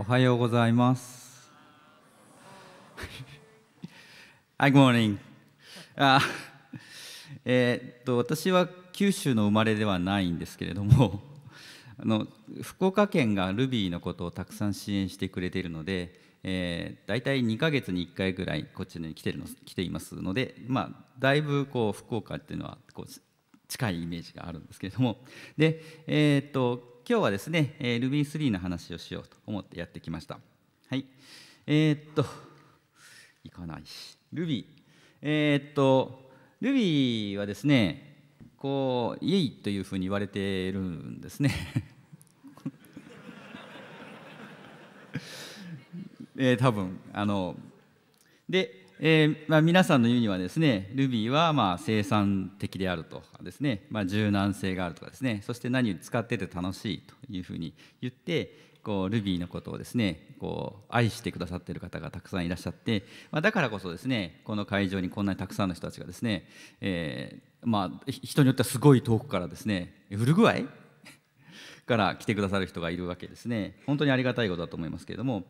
おはようございます。はい、good m o あえー、っと私は九州の生まれではないんですけれども あの福岡県がルビーのことをたくさん支援してくれているので、えー、大体2ヶ月に1回ぐらいこっちに来てるの来ていますので、まあ、だいぶこう福岡っていうのはこう近いイメージがあるんですけれどもで、えー、っと今日はですね、えー、Ruby3 の話をしようと思ってやってきました。はい。えー、っと、いかないし。Ruby。えー、っと、Ruby はですね、こう、イエイというふうに言われてるんですね。えー、多分あのでえーまあ、皆さんの言うにはですね Ruby はまあ生産的であるとかですね、まあ、柔軟性があるとかですねそして何を使ってて楽しいというふうに言ってこう Ruby のことをですねこう愛してくださっている方がたくさんいらっしゃって、まあ、だからこそですねこの会場にこんなにたくさんの人たちがですね、えーまあ、人によってはすごい遠くからですねウルグアイ から来てくださる人がいるわけですね本当にありがたいことだと思いますけれども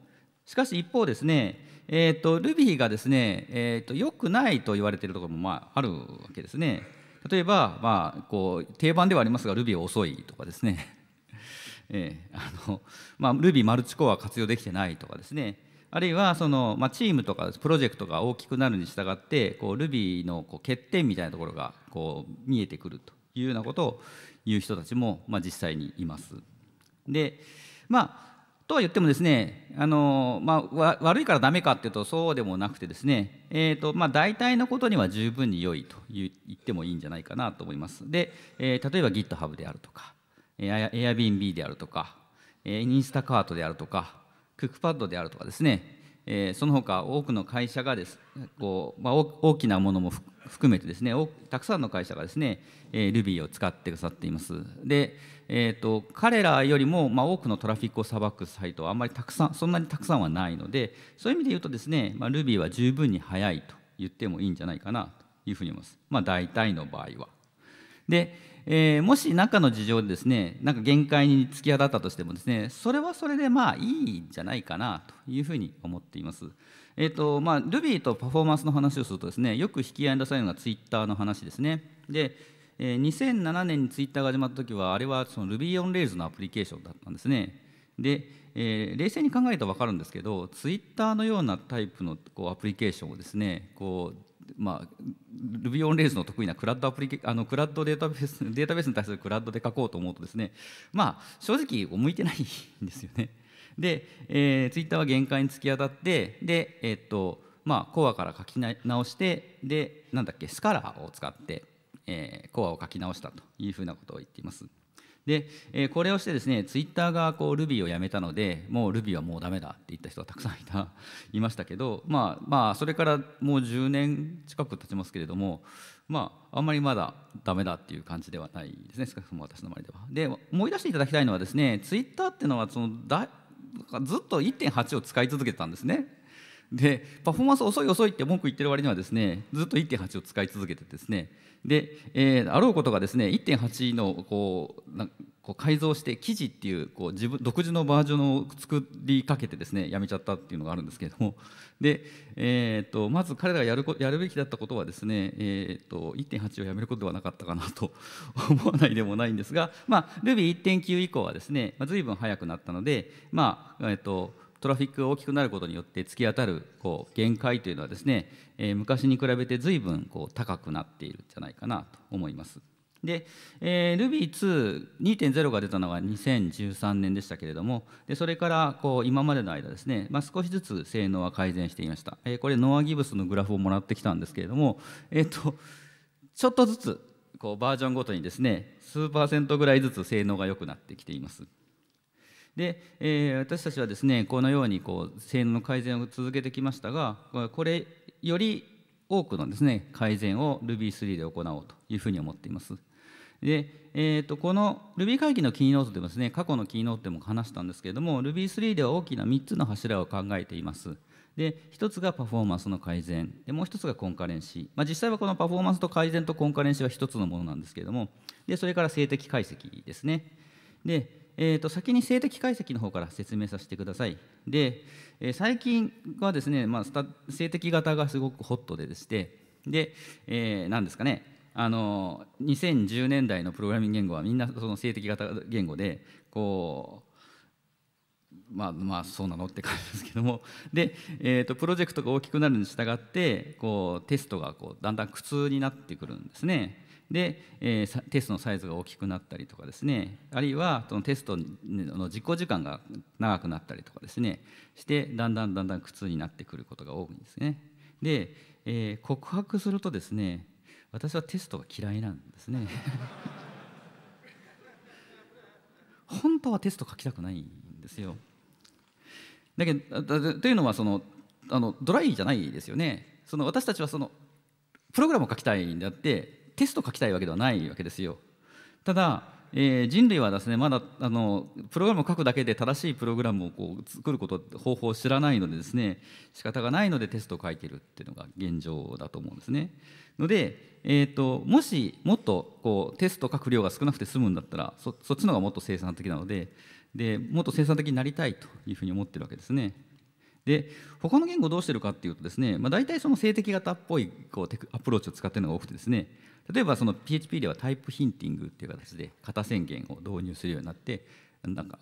しかし一方ですね、えーと、ル Ruby がですね、えーと、良くないと言われているところもまああるわけですね。例えば、まあ、こう定番ではありますが Ruby 遅いとかですね、えーあのまあ、Ruby マルチコア活用できてないとかですねあるいはその、まあ、チームとかプロジェクトが大きくなるに従ってこう Ruby のこう欠点みたいなところがこう見えてくるというようなことを言う人たちも、まあ、実際にいます。でまあとは言ってもですねあの、まあ、悪いからダメかっていうとそうでもなくてですね、えーとまあ、大体のことには十分に良いと言ってもいいんじゃないかなと思います。で、えー、例えば GitHub であるとか Airbnb であるとかインスタカートであるとかクックパッドであるとかですね、えー、その他多くの会社がですこう、まあ、大きなものも含めてですねたくさんの会社がですね Ruby を使ってくださっています。でえーと、彼らよりも、まあ、多くのトラフィックをばくサイトはあんまりたくさんそんなにたくさんはないのでそういう意味で言うとですね、まあ、Ruby は十分に早いと言ってもいいんじゃないかなというふうに思います、まあ、大体の場合は。で、えー、もし中の事情でですねなんか限界に突き当たったとしてもですねそれはそれでまあいいんじゃないかなというふうに思っています。えーとまあ、Ruby とパフォーマンスの話をするとですねよく引き合いに出されるのが Twitter の話ですね。でえ2007年にツイッターが始まった時はあれはその Ruby on Rails のアプリケーションだったんですねで、えー、冷静に考えると分かるんですけどツイッターのようなタイプのこうアプリケーションをですねこうまあ、Ruby on Rails の得意なクラッドアプリあのクラッドデータベースデータベースに対するクラッドで書こうと思うとですねまあ正直向いてないんですよね。で、えー、ツイッターは限界に突き当たってでえー、っとまあコアから書き直してでなんだっけスカラーを使ってえコアを書き直したというふうなことを言っています。で、えこれをしてですね、ツイッターがこう Ruby をやめたので、もう Ruby はもうダメだって言った人はたくさんいた いましたけど、まあまあそれからもう10年近く経ちますけれども、まああんまりまだダメだっていう感じではないですね、少なくとも私の周りでは。で、思い出していただきたいのはですね、ツイッターっていうのはそのだずっと1.8を使い続けてたんですね。でパフォーマンス遅い遅いって文句言ってる割にはですねずっと1.8を使い続けてですねで、えー、あろうことがですね1.8のこうなこう改造して記事っていうこう自分独自のバージョンを作りかけてですねやめちゃったっていうのがあるんですけれどもで、えーと、とまず彼らがやるやるべきだったことはですね、えーと、と1.8をやめることではなかったかなと思わないでもないんですが、まあ、Ruby1.9 以降はですね、まあ、随分早くなったのでまあえっ、とトラフィックが大きくなることによって突き当たるこう限界というのはですね、えー、昔に比べて随分こう高くなっているんじゃないかなと思います。で、えー、Ruby2.0 が出たのが2013年でしたけれどもでそれからこう今までの間ですね、まあ、少しずつ性能は改善していました、えー、これノア・ギブスのグラフをもらってきたんですけれども、えーと、とちょっとずつこうバージョンごとにですね数パーセントぐらいずつ性能が良くなってきています。で、えー、私たちはですねこのようにこう性能の改善を続けてきましたがこれより多くのですね改善を Ruby3 で行おうというふうに思っています。で、えーと、この Ruby 会議のキーノートでもですね過去のキーノートでも話したんですけれども Ruby3 では大きな3つの柱を考えています。で1つがパフォーマンスの改善でもう1つがコンカレンシー、まあ、実際はこのパフォーマンスと改善とコンカレンシーは1つのものなんですけれどもでそれから性的解析ですねでえーと、先に性的解析の方から説明させてください。で、えー、最近はですね、まあ、性的型がすごくホットででして、で、えー、何ですかね、あの2010年代のプログラミング言語はみんなその性的型言語でこうまあまあそうなのって感じですけどもで、えーとプロジェクトが大きくなるに従ってこうテストがこうだんだん苦痛になってくるんですね。で、えー、テストのサイズが大きくなったりとかですねあるいはそのテストの実行時間が長くなったりとかですねしてだんだんだんだん苦痛になってくることが多いんですね。で、えー、告白するとですね私はテストが嫌いなんですね。本当はテスト書きたくないんですよ。だけどだというのはそのあのドライじゃないですよね。その私たちはそのプログラムを書きたいんであってテスト書きたいわけではないわけですよ。ただえー、人類はですねまだあのプログラムを書くだけで正しいプログラムをこう作ること方法を知らないのでですね仕方がないのでテストを書いてるっていうのが現状だと思うんですね。ので、えーと、もしもっとこうテストを書く量が少なくて済むんだったらそそっちの方がもっと生産的なのででもっと生産的になりたいというふうに思ってるわけですね。で他の言語どうしてるかっていうとですね、まあ、大体その性的型っぽいこうアプローチを使ってるのが多くてですね例えばその PHP ではタイプヒンティングっていう形で型宣言を導入するようになってなんか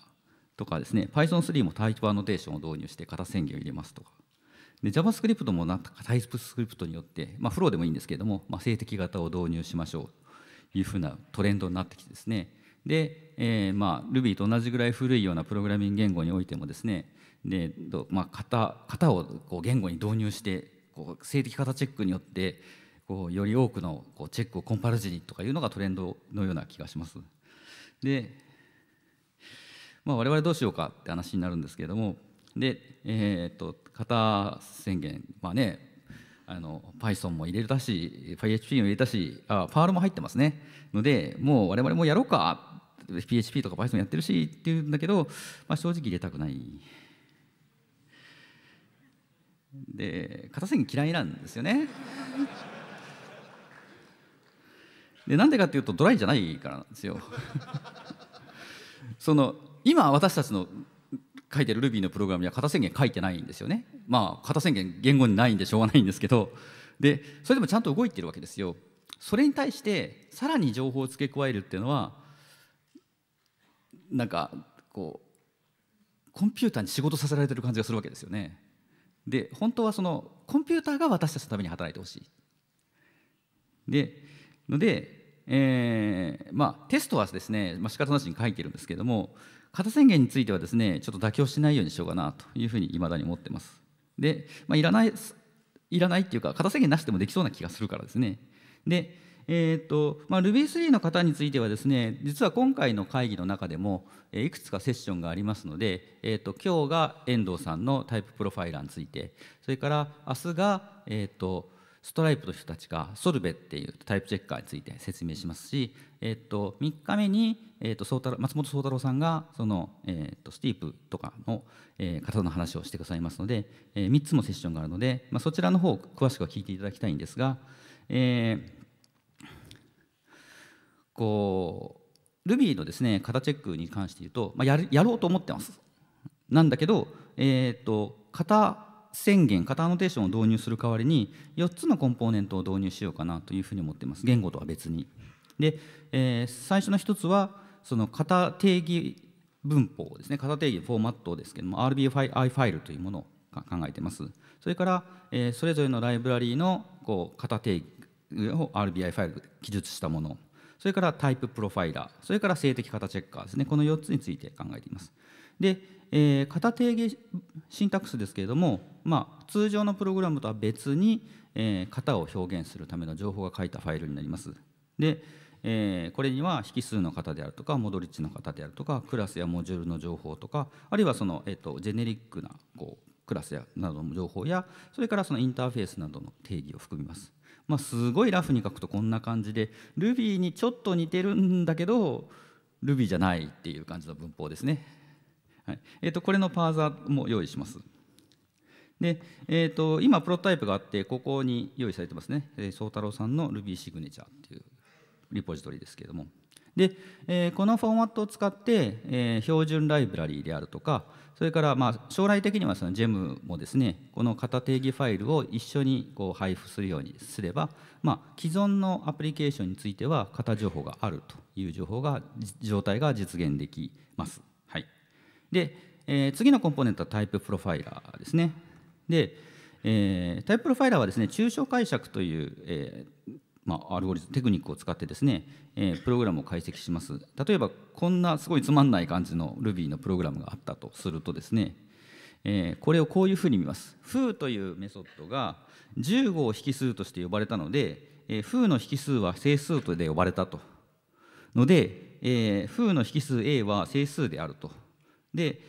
とかですね Python3 もタイプアノテーションを導入して型宣言を入れますとかで JavaScript もなんかタイプスクリプトによって、まあ、フローでもいいんですけれども、まあ、性的型を導入しましょうというふうなトレンドになってきてですねで、えー、まあ Ruby と同じぐらい古いようなプログラミング言語においてもですねで、まあ型、型型をこう言語に導入してこう性的型チェックによってこうより多くのこうチェックをコンパルジニとかいうのがトレンドのような気がします。で、まあ、我々どうしようかって話になるんですけれどもで、えー、っと型宣言まあねあの Python も入れたし PHP も入れたしあパールも入ってますねのでもう我々もやろうか PHP とか Python やってるしっていうんだけど、まあ、正直入れたくない。で型宣言嫌いなんですよね。でなんでかっていうとドライじゃないからなんですよ。その今私たちの書いてる Ruby のプログラムには型宣言書いてないんですよね。まあ型宣言言語にないんでしょうがないんですけどでそれでもちゃんと動いてるわけですよ。それに対してさらに情報を付け加えるっていうのはなんかこうコンピューターに仕事させられてる感じがするわけですよね。で本当はそのコンピューターが私たちのために働いてほしい。でのでえーまあ、テストはですね、まあ仕方なしに書いてるんですけれども型宣言についてはですねちょっと妥協しないようにしようかなというふうにいまだに思ってます。で、まあ、いらないいらないっていうか型宣言なしでもできそうな気がするからですね。で、えーとまあ、Ruby3 の方についてはですね実は今回の会議の中でもいくつかセッションがありますので、えーと、今日が遠藤さんのタイププロファイラーについてそれから明日が、えーとストライプの人たちがソルベっていうタイプチェッカーについて説明しますし、えー、と3日目に、えー、と松本宗太郎さんがその、えー、とスティープとかの、えー、方の話をしてくださいますので、えー、3つのセッションがあるので、まあ、そちらの方を詳しくは聞いていただきたいんですが、えー、こう Ruby のですね型チェックに関して言うと、まあ、ややろうと思ってます。なんだけど、えーと型宣言型アノテーションを導入する代わりに4つのコンポーネントを導入しようかなというふうに思っています言語とは別に。で、えー、最初の1つはその型定義文法ですね型定義フォーマットですけども RBI ファイルというものを考えていますそれから、えー、それぞれのライブラリーのこう型定義を RBI ファイル記述したものそれからタイププロファイラーそれから性的型チェッカーですねこの4つについて考えていますでえー、型定義シンタックスですけれども、まあ、通常のプログラムとは別に、えー、型を表現するための情報が書いたファイルになります。で、えー、これには引数の型であるとかモドリッチの型であるとかクラスやモジュールの情報とかあるいはその、えーと、とジェネリックなこうクラスやなどの情報やそれからそのインターフェースなどの定義を含みます。まあ、すごいラフに書くとこんな感じで Ruby にちょっと似てるんだけど Ruby じゃないっていう感じの文法ですね。はいえーと、これのパーザーも用意します。で、えーと、今プロトタイプがあってここに用意されてますね宗太郎さんの Ruby シグネチャーっていうリポジトリですけれどもで、えー、このフォーマットを使って、えー、標準ライブラリーであるとかそれからまあ将来的にはその GEM もですねこの型定義ファイルを一緒にこう配布するようにすれば、まあ、既存のアプリケーションについては型情報があるという情報が状態が実現できます。で、えー、次のコンポーネントはタイププロファイラーですね。で、えー、タイププロファイラーはですね、抽象解釈という、えーまあ、アルゴリズムテクニックを使ってですね、えー、プログラムを解析します。例えばこんなすごいつまんない感じの Ruby のプログラムがあったとするとですね、えー、これをこういうふうに見ます。foo というメソッドが15を引数として呼ばれたので、えー、foo の引数は整数とで呼ばれたと。ので、えー、foo の引数 a は整数であると。で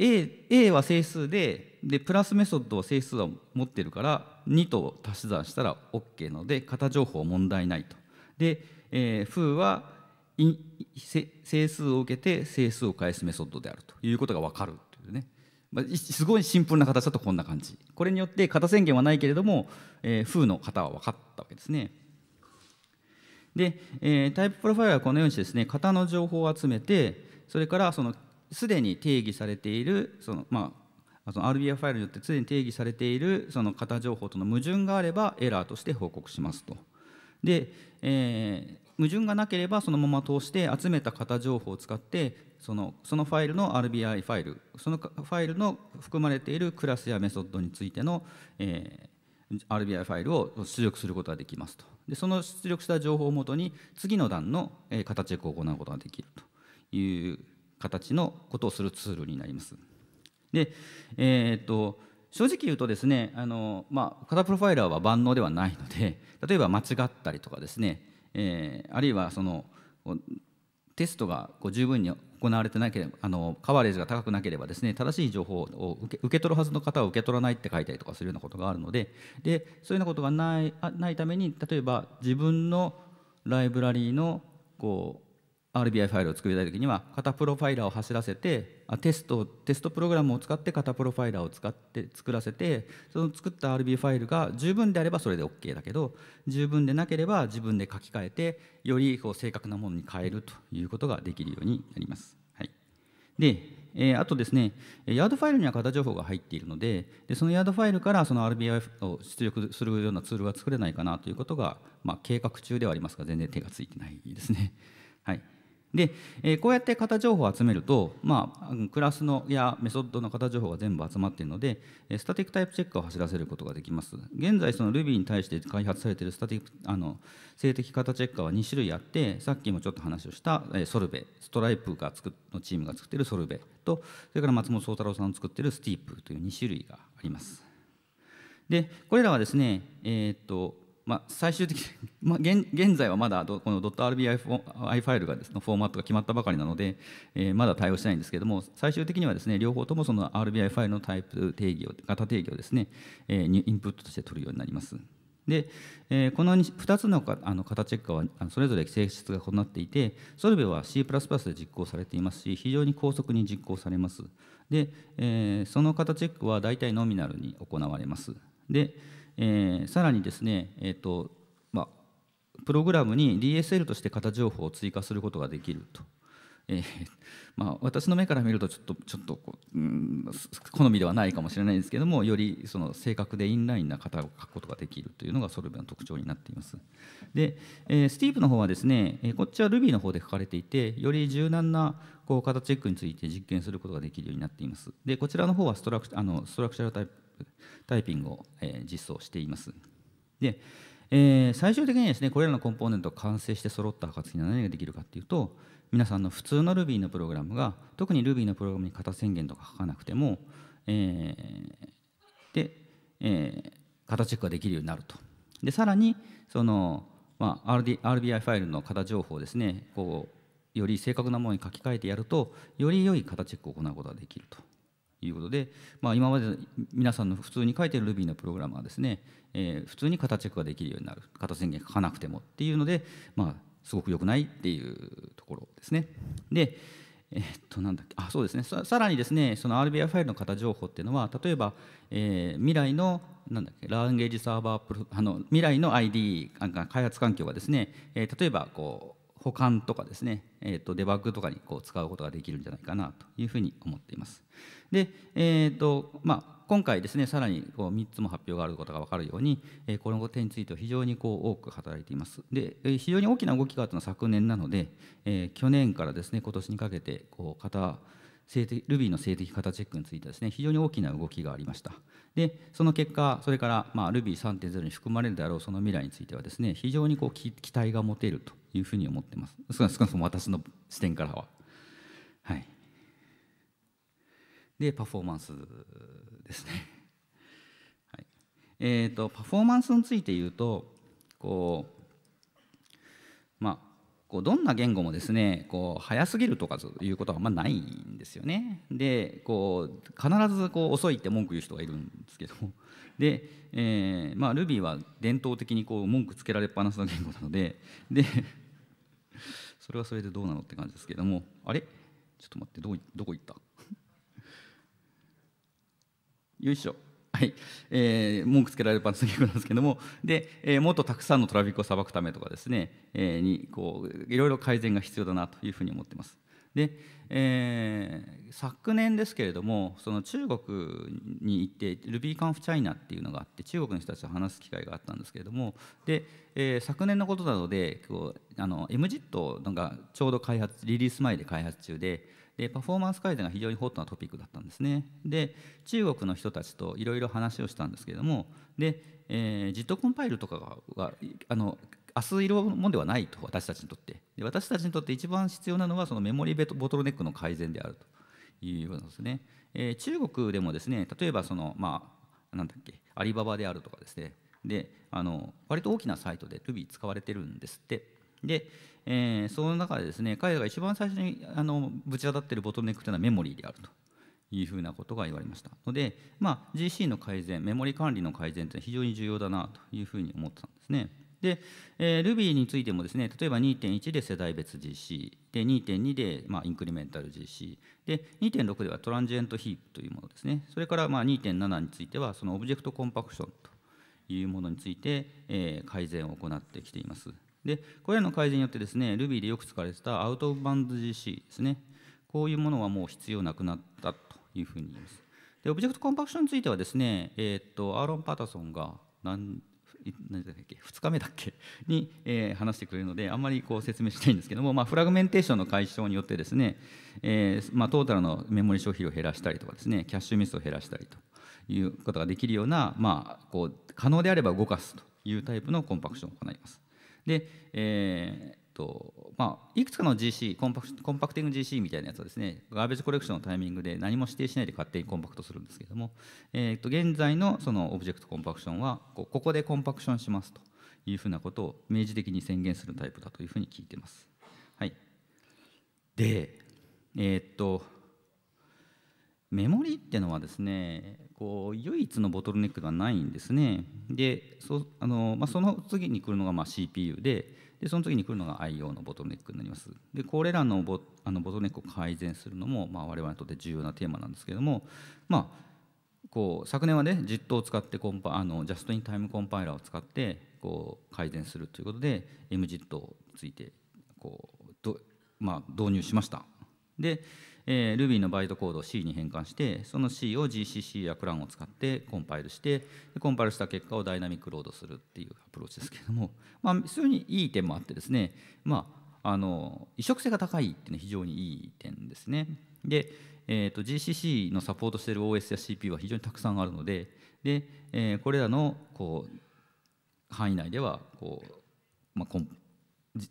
A, A は整数ででプラスメソッドを整数は持ってるから2と足し算したら OK ので型情報問題ないと。で、えー、フーは整数を受けて整数を返すメソッドであるということが分かるというね、まあ、すごいシンプルな形だとこんな感じこれによって型宣言はないけれども、えー、フーの型は分かったわけですね。で、えー、タイププロファイルはこのようにしてですね型の情報を集めてそれからそのすでに定義されているその、まあ、その RBI ファイルによってすでに定義されているその型情報との矛盾があればエラーとして報告しますと。で、えー、矛盾がなければそのまま通して集めた型情報を使ってそのそのファイルの RBI ファイルそのファイルの含まれているクラスやメソッドについての、えー、RBI ファイルを出力することができますとでその出力した情報をもとに次の段の、え型チェックを行うことができるという形のことをするツールになります。で、えー、っと正直言うとですねあの、まあ、型プロファイラーは万能ではないので 例えば間違ったりとかですね、えー、あるいはそのテストがこう十分に行われてなければあのカバレージが高くなければですね正しい情報を受け受け取るはずの方を受け取らないって書いたりとかするようなことがあるのででそういうようなことがないあないために例えば自分のライブラリーのこう RBI ファイルを作りたい時には型プロファイラーを走らせてテストテストプログラムを使って型プロファイラーを使って作らせてその作った RB ファイルが十分であればそれで OK だけど十分でなければ自分で書き換えてよりこう正確なものに変えるということができるようになります。はい、でえー、あとですね、ヤードファイルには型情報が入っているので、でそのヤードファイルからその RBI を出力するようなツールが作れないかなということが、まあ、計画中ではありますが、全然手がついてないですね。はい、で、えー、こうやって型情報を集めると、まあ、クラスのやメソッドの型情報が全部集まっているので、スタティックタイプチェックを走らせることができます。現在、その Ruby に対して開発されているスタティックあの性的型チェッカーは2種類あって、さっきもちょっと話をした、えー、ソルベ、ストライプが作のチームが作っているソルベと、それから松本宗太郎さんの作っているスティープという2種類があります。で、これらはですね、えー、っと、まあ、最終的に、まあ、現現在はまだこの .rbi ファイルがです、ね、フォーマットが決まったばかりなので、えー、まだ対応してないんですけれども最終的にはですね両方ともその RBI ファイルのタイプ定義を型定義をですね、えー、インプットとして取るようになります。で、えー、この 2, 2つのかあの型チェッはあはそれぞれ性質が異なっていてソルベは C++ で実行されていますし非常に高速に実行されますで、えー、その型チェックは大体ノミナルに行われますでえー、さらにですね、えーとまプログラムに DSL として型情報を追加することができると。えー まあ、私の目から見るとちょっとちょっとうん好みではないかもしれないんですけどもよりその正確でインラインな型を書くことができるというのがソルベの特徴になっています。で、えー、スティープの方はですね、えこっちは Ruby の方で書かれていてより柔軟なこう型チェックについて実験することができるようになっています。でこちらの方はストラクあのストラクチャルタイプタイピングを、え実装しています。で、えー、最終的にですねこれらのコンポーネントが完成して揃った暁には何ができるかっていうと皆さんの普通の Ruby のプログラムが特に Ruby のプログラムに型宣言とか書かなくても、えー、で、えー、型チェックができるようになると。でさらにその、まあ、RD RBI ファイルの型情報をですねこうより正確なものに書き換えてやるとより良い型チェックを行うことができるということで、まあ、今まで皆さんの普通に書いてる Ruby のプログラムはですね、えー、普通に型チェックができるようになる型宣言書かなくてもっていうので、まあ、すごく良くないっていうところですね。でえっとなんだっけあそうですねさらにですねその RBI ファイルの型情報っていうのは例えば、えー、未来のなんだっけランゲージサーバープロあの未来の ID 開発環境がですね、えー、例えばこう保管とかですね、えー、とデバッグとかにこう使うことができるんじゃないかなというふうに思っています。で、えーとまあ、今回ですねさらにこう3つも発表があることが分かるように、えー、このことについては非常にこう多く働いています。で非常に大きな動きがあったのは昨年なので、えー、去年からですね今年にかけてこう型性的 Ruby の性的型チェックについてですね非常に大きな動きがありましたでその結果それからまあ Ruby3.0 に含まれるであろうその未来についてはですね非常にこう期待が持てるというふうに思ってます少なくとも私の視点からははいでパフォーマンスですね、はいえーとパフォーマンスについて言うとこうまあこうどんな言語もですねこう早すぎるとかということはあんまないんですよね。でこう必ずこう遅いって文句言う人がいるんですけどで、えーまあ、Ruby は伝統的にこう文句つけられっぱなしの言語なのででそれはそれでどうなのって感じですけどもあれちょっと待ってどどこ行ったよいしょ。はい、えー、文句つけられるパンツギなんですけどもで、えー、もっとたくさんのトラフィックをさばくためとかですね、えー、にこういろいろ改善が必要だなというふうに思ってます。で、えー、昨年ですけれどもその中国に行って RubyConfChina っていうのがあって中国の人たちと話す機会があったんですけれどもで、えー、昨年のことなのでこうあの m z i t がちょうど開発リリース前で開発中で。でパフォーマンス改善が非常にホットなトピックだったんですねで中国の人たちといろいろ話をしたんですけれどもで、えー、j i コンパイルとかがあの明日いるものではないと私たちにとってで私たちにとって一番必要なのはそのメモリーボトルネックの改善であるということですね、えー、中国でもですね例えばそのまあなんだっけアリババであるとかですねであの割と大きなサイトで Ruby 使われてるんですってでえー、その中でですね彼らが一番最初にあのぶち当たっているボトルネックというのはメモリーであるというふうなことが言われましたので、まあ、GC の改善メモリ管理の改善というのは非常に重要だなというふうに思ってたんですねで、えー、Ruby についてもですね例えば2.1で世代別 GC で2.2で、まあ、インクリメンタル GC で2.6ではトランジェントヒープというものですねそれから、まあ、2.7についてはそのオブジェクトコンパクションというものについて、えー、改善を行ってきていますでこれらの改善によってですね Ruby でよく使われてたアウトバンド GC ですねこういうものはもう必要なくなったというふうに言いますでオブジェクトコンパクションについてはですねえっ、とアーロン・パタソンが何何だっけ2日目だっけに、えー、話してくれるのであんまりこう説明しないんですけども、まあ、フラグメンテーションの解消によってですね、えーまあ、トータルのメモリ消費を減らしたりとかですねキャッシュミスを減らしたりということができるような、まあ、こう可能であれば動かすというタイプのコンパクションを行います。で、えーとまあ、いくつかの GC コンパクコンパクティング GC みたいなやつはですねガーベージコレクションのタイミングで何も指定しないで勝手にコンパクトするんですけども、えー、と現在のそのオブジェクトコンパクションはここでコンパクションしますというふうなことを明示的に宣言するタイプだというふうに聞いてます。はい、で、えー、っとメモリってのはですねこう唯一のボトルネックではないんですねでそあの、まあ、その次に来るのがま CPU ででその次に来るのが IO のボトルネックになりますでこれらのボあのボトルネックを改善するのも、まあ、我々にとって重要なテーマなんですけどもまあこう昨年はね JIT を使ってコンパあのジャストインタイムコンパイラーを使ってこう改善するということで MJIT をついてこうど、まあ、導入しましたでえー、Ruby のバイトコードを C に変換して、その C を GCC や l ランを使ってコンパイルして、コンパイルした結果をダイナミックロードするっていうアプローチですけれども、まあ、非常にいい点もあってですね、まあ、あの移植性が高いっていうのは非常にいい点ですね。で、えー GCC のサポートしている OS や CPU は非常にたくさんあるので、でえー、これらのこう範囲内ではこう、まあ、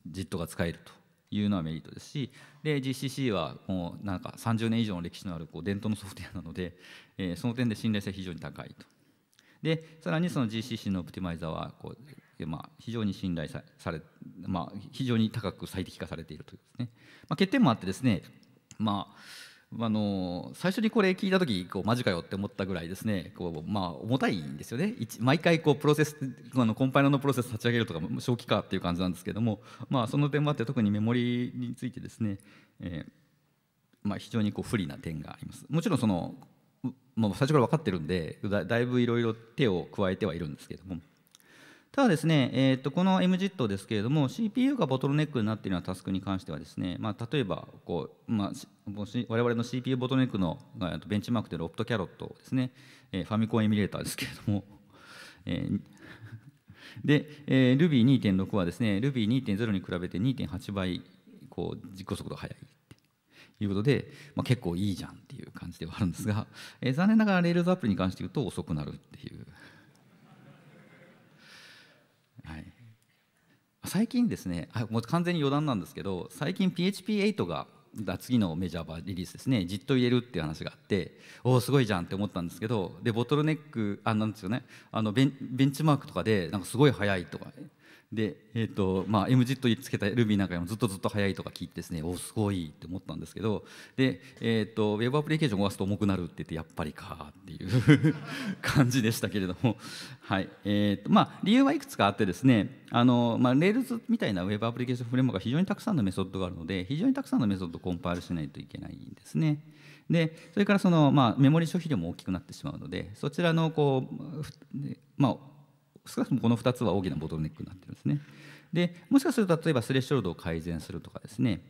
ジットが使えるというのはメリットですしで GCC はもうなんか30年以上の歴史のあるこう伝統のソフトウェアなので、えー、その点で信頼性非常に高いと。でさらにその GCC のオプティマイザーはこう、まあ、非常に信頼され、まあ、非常に高く最適化されているというですね、まあ、欠点もあってですね、まああの最初にこれ聞いた時こうマジかよって思ったぐらいですねこう、まあ、重たいんですよね毎回こうプロセスあのコンパイラのプロセス立ち上げるとか正気かっていう感じなんですけども、まあ、その点もあって特にメモリについてですね、えーまあ、非常にこう不利な点があります。もちろんそのま最初から分かってるんでだいぶいろいろ手を加えてはいるんですけどもただですね、えー、とこの MGIT ですけれども CPU がボトルネックになっているようなタスクに関してはですね、まあ、例えばこう、まあ、我々の CPU ボトルネックのベンチマークでロプトキャロットですね、えー、ファミコンエミュレーターですけれども、えー、で、えー、Ruby2.6 はですね Ruby2.0 に比べて2.8倍こう実行速度が速いということで、まあ、結構いいじゃんっていう感じではあるんですが、えー、残念ながら Rails アプリに関して言うと遅くなるっていう。最近ですねあもう完全に余談なんですけど最近 PHP8 が次のメジャーバリリースですねじっと入れるっていう話があっておおすごいじゃんって思ったんですけどでボトルネックあなんですよねあのベンベンチマークとかでなんかすごい速いとかで、えーとまあ、MZIT つけた Ruby なんかにもずっとずっと速いとか聞いてですねおすごいって思ったんですけどで、えーと、w ウェブアプリケーションをすと重くなるって言ってやっぱりかっていう 感じでしたけれども、はいえーとまあ、理由はいくつかあってですねあの、まあ、Rails みたいなウェブアプリケーションフレームが非常にたくさんのメソッドがあるので非常にたくさんのメソッドをコンパイルしないといけないんですね。でそれからその、まあ、メモリ消費量も大きくなってしまうのでそちらのこう、まあ、少なくともこの2つは大きなボトルネックになってるんですね。でもしかすると例えばスレッシュロードを改善するとかですね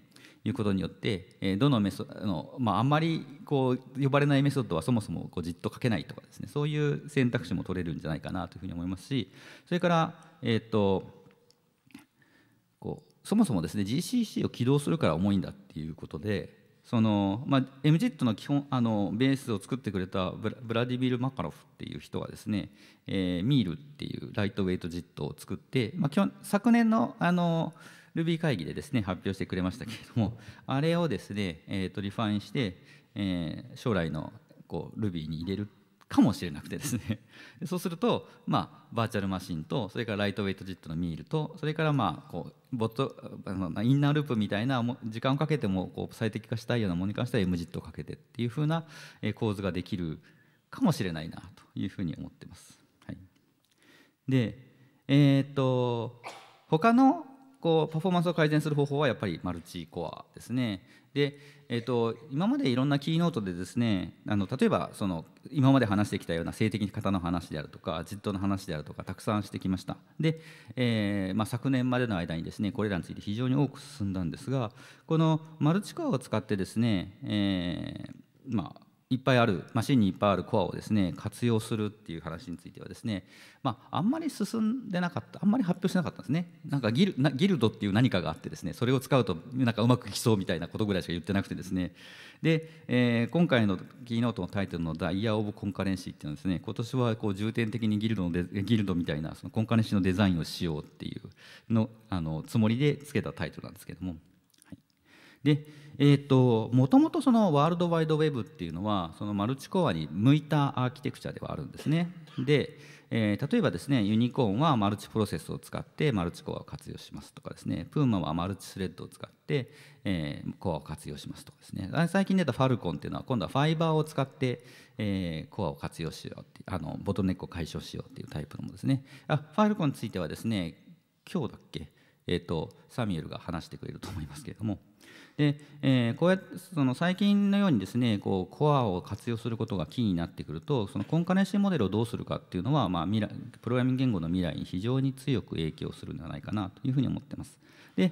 いうことによって、えどのメソあの、まあ、あんまりこう呼ばれないメソッドはそもそもこうじっと書けないとかですねそういう選択肢も取れるんじゃないかなというふうに思いますしそれから、えーとこうそもそもですね GCC を起動するから重いんだっていうことでそのまあ、MGIT の基本あのベースを作ってくれたブラディビル・マカロフっていう人はですね、えー、ミールっていうライトウェイト JIT を作って、まあ、昨年のあの Ruby 会議でですね発表してくれましたけれどもあれをですね、えーと、とリファインして、えー、将来のこう Ruby に入れるっかもしれなくてですねそうすると、まあ、バーチャルマシンとそれからライトウェイトジットのミールとそれからまあこうボットインナーループみたいな時間をかけてもこう最適化したいようなものに関しては M ジットをかけてっていうふうな構図ができるかもしれないなというふうに思ってます。はい、でえー、っと他のこうパフォーマンスを改善する方法はやっぱりマルチコアですね。でえーと、今までいろんなキーノートでですねあの例えばその今まで話してきたような性的方の話であるとか実との話であるとかたくさんしてきましたで、えー、まあ、昨年までの間にですねこれらについて非常に多く進んだんですがこのマルチコアを使ってですね、えー、まあいっぱいあるマシンにいっぱいあるコアをですね活用するっていう話についてはですね、まあ、あんまり進んでなかったあんまり発表しなかったんですねなんかギルなギルドっていう何かがあってですねそれを使うとなんかうまくいきそうみたいなことぐらいしか言ってなくてですねで、えー、今回のキーノートのタイトルの「ダイヤ・オブ・コンカレンシー」っていうのはですね今年はこう重点的にギルドのデギルドみたいなそのコンカレンシーのデザインをしようっていうのあのつもりでつけたタイトルなんですけども。でえーと、もともとそのワールドワイドウェブっていうのはそのマルチコアに向いたアーキテクチャではあるんですね。で、えー、例えばですねユニコーンはマルチプロセスを使ってマルチコアを活用しますとかですねプーマはマルチスレッドを使って、えー、コアを活用しますとかですね最近出たファルコンっていうのは今度はファイバーを使って、えー、コアを活用しようってあのボトルネックを解消しようっていうタイプのものですねあファルコンについてはですね今日だっけえっ、とサミュエルが話してくれると思いますけれどもで、えー、こうやってその最近のようにですねこうコアを活用することがキーになってくるとそのコンカネンシーモデルをどうするかっていうのは、まあ、未来プログラミング言語の未来に非常に強く影響するんじゃないかなというふうに思ってます。で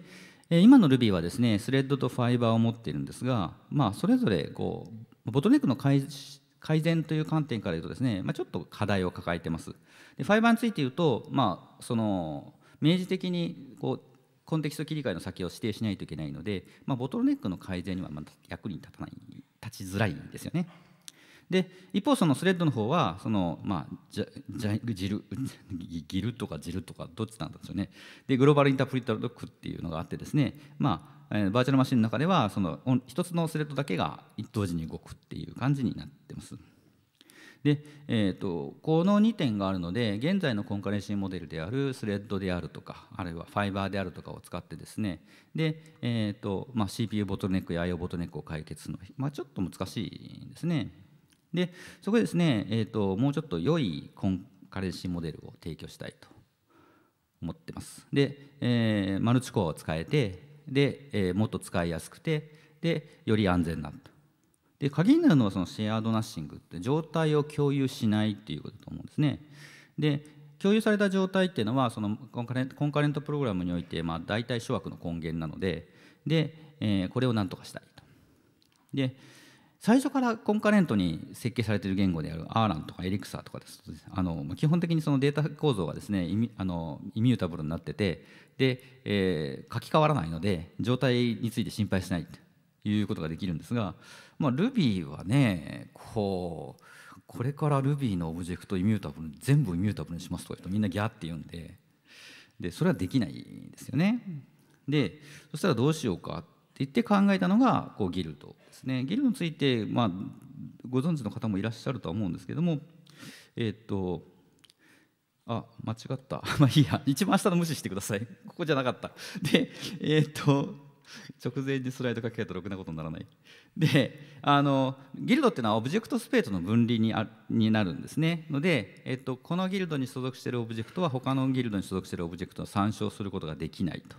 今の Ruby はですねスレッドとファイバーを持っているんですが、まあ、それぞれこうボトルネックの改改善という観点から言うとですね、まあ、ちょっと課題を抱えてます。でファイバーについて言うと、まあ、その明示的にこうコンテキスト切り替えの先を指定しないといけないので、まあ、ボトルネックの改善にはま役に立たない立ちづらいんですよね。で一方そのスレッドの方はそのまあジゃギル ギルとかジルとかどっちなんですよね。でグローバルインタープリタードックっていうのがあってですねまあバーチャルマシンの中ではその一つのスレッドだけが一時に動くっていう感じになってます。で、えーと、この2点があるので現在のコンカレンシーモデルであるスレッドであるとかあるいはファイバーであるとかを使ってですねで、えーとまあ、CPU ボトルネックや IO ボトルネックを解決するのは、まあ、ちょっと難しいんですね。でそこでですね、えーと、ともうちょっと良いコンカレンシーモデルを提供したいと思ってます。で、えー、マルチコアを使えてで、えー、もっと使いやすくてでより安全なと。で鍵になるのはそのシェアードナッシングって状態を共有しないっていうことだと思うんですね。で共有された状態っていうのはそのコンカレンコンカレントプログラムにおいてまあ大体諸悪の根源なのでで、えー、これを何とかしたいと。で最初からコンカレントに設計されている言語であるアーランとかエリクサーとかですあの基本的にそのデータ構造がですねイミあのイミュータブルになっててで、えー、書き換わらないので状態について心配しないということができるんですがまあ、Ruby はねこうこれから Ruby のオブジェクトイミュータブル全部イミュータブルにしますとか言うとみんなギャーって言うんででそれはできないんですよね。でそしたらどうしようかって言って考えたのがこうギルドですね。ギルドについて、まあ、ご存知の方もいらっしゃるとは思うんですけどもえー、っとあ間違った まあいいや一番下の無視してくださいここじゃなかったでえー、っと 直前にスライド書き換えたらろくなことにならない。であのギルドっていうのはオブジェクトスペースの分離にあになるんですねので、えっと、このギルドに所属しているオブジェクトは他のギルドに所属しているオブジェクトを参照することができないと。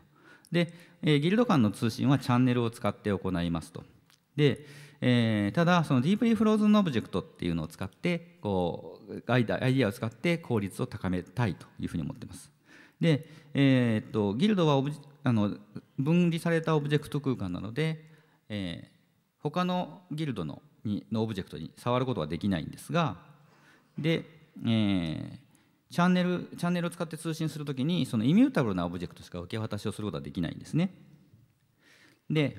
で、えー、ギルド間の通信はチャンネルを使って行いますと。でえー、ただそのディープリーフローズンオブジェクトっていうのを使ってこうアイデアを使って効率を高めたいというふうに思ってます。で、えー、っとギルドはオブジあの分離されたオブジェクト空間なので、えー、他のギルドのにのオブジェクトに触ることはできないんですがで、えー、チャンネルチャンネルを使って通信するときにそのイミュータブルなオブジェクトしか受け渡しをすることはできないんですね。で、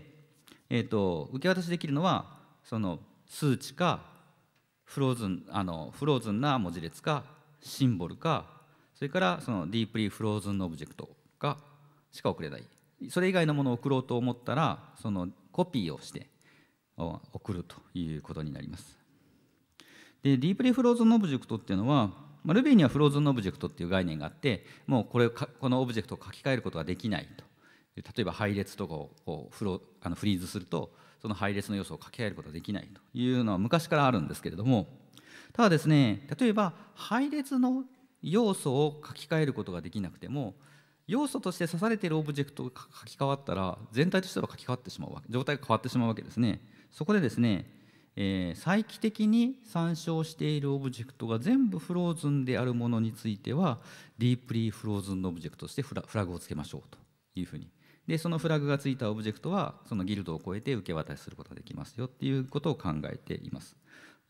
えーと、受け渡しできるのはその数値かフローズンあのフローズンな文字列かシンボルかそれからそのディープリーフローズンのオブジェクトかしか送れないそれ以外のものを送ろうと思ったらそのコピーをして送るということになりますで d ープリ l フローズンオブジェクトっていうのは、まあ、Ruby にはフローズンオブジェクトっていう概念があってもうこれこのオブジェクトを書き換えることができないと例えば配列とかをこうフロあのフリーズするとその配列の要素を書き換えることができないというのは昔からあるんですけれどもただですね例えば配列の要素を書き換えることができなくても要素として刺されているオブジェクトが書き換わったら全体としては書き換わってしまうわけ状態が変わってしまうわけですねそこでですね、えー、再帰的に参照しているオブジェクトが全部フローズンであるものについてはディープリーフローズンのオブジェクトとしてフラフラグをつけましょうというふうにでそのフラグがついたオブジェクトはそのギルドを超えて受け渡しすることができますよっていうことを考えていますそ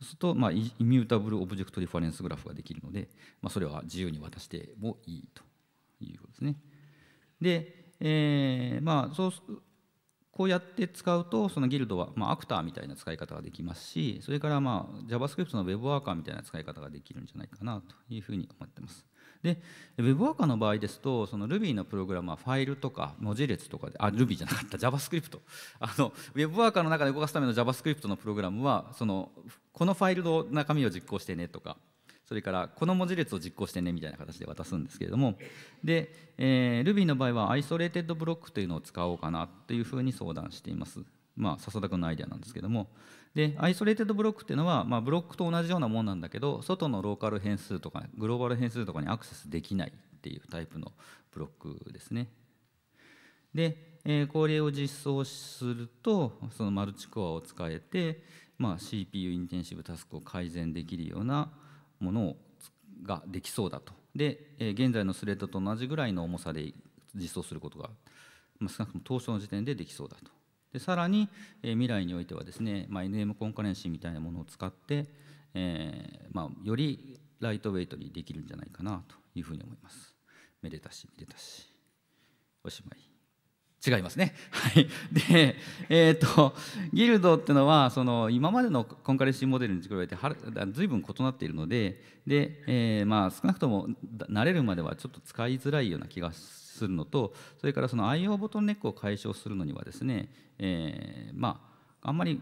うすると、まあ、イミュータブルオブジェクトリファレンスグラフができるので、まあ、それは自由に渡してもいいということですね。で、えー、まあそうこうやって使うとそのギルドは、まあ、アクターみたいな使い方ができますしそれからまあ JavaScript の Web ワーカーみたいな使い方ができるんじゃないかなというふうに思ってます。で Web ワーカーの場合ですとその Ruby のプログラムはファイルとか文字列とかであ Ruby じゃなかった JavaScript あの Web ワーカーの中で動かすための JavaScript のプログラムはそのこのファイルの中身を実行してねとかそれからこの文字列を実行してねみたいな形で渡すんですけれどもで、えー、Ruby の場合はアイソレーテッドブロックというのを使おうかなというふうに相談していますまあ笹田君のアイデアなんですけどもでアイソレーテッドブロックっていうのは、まあ、ブロックと同じようなもんなんだけど外のローカル変数とかグローバル変数とかにアクセスできないっていうタイプのブロックですねで、えー、これを実装するとそのマルチコアを使えて、まあ、CPU インテンシブタスクを改善できるようなものができそうだとで現在のスレッドと同じぐらいの重さで実装することが少なくとも当初の時点でできそうだとでさらに未来においてはですね、まあ、NM コンカレンシーみたいなものを使って、えーまあ、よりライトウェイトにできるんじゃないかなというふうに思いますめでたしめでたしおしまい違いますね。はい、で、えーと、ギルドっていうのはその今までのコンカレッシーモデルに比べては随分異なっているのでで、えー、まあ、少なくとも慣れるまではちょっと使いづらいような気がするのとそれからその IO ボトルネックを解消するのにはですね、えー、まあ、あんまり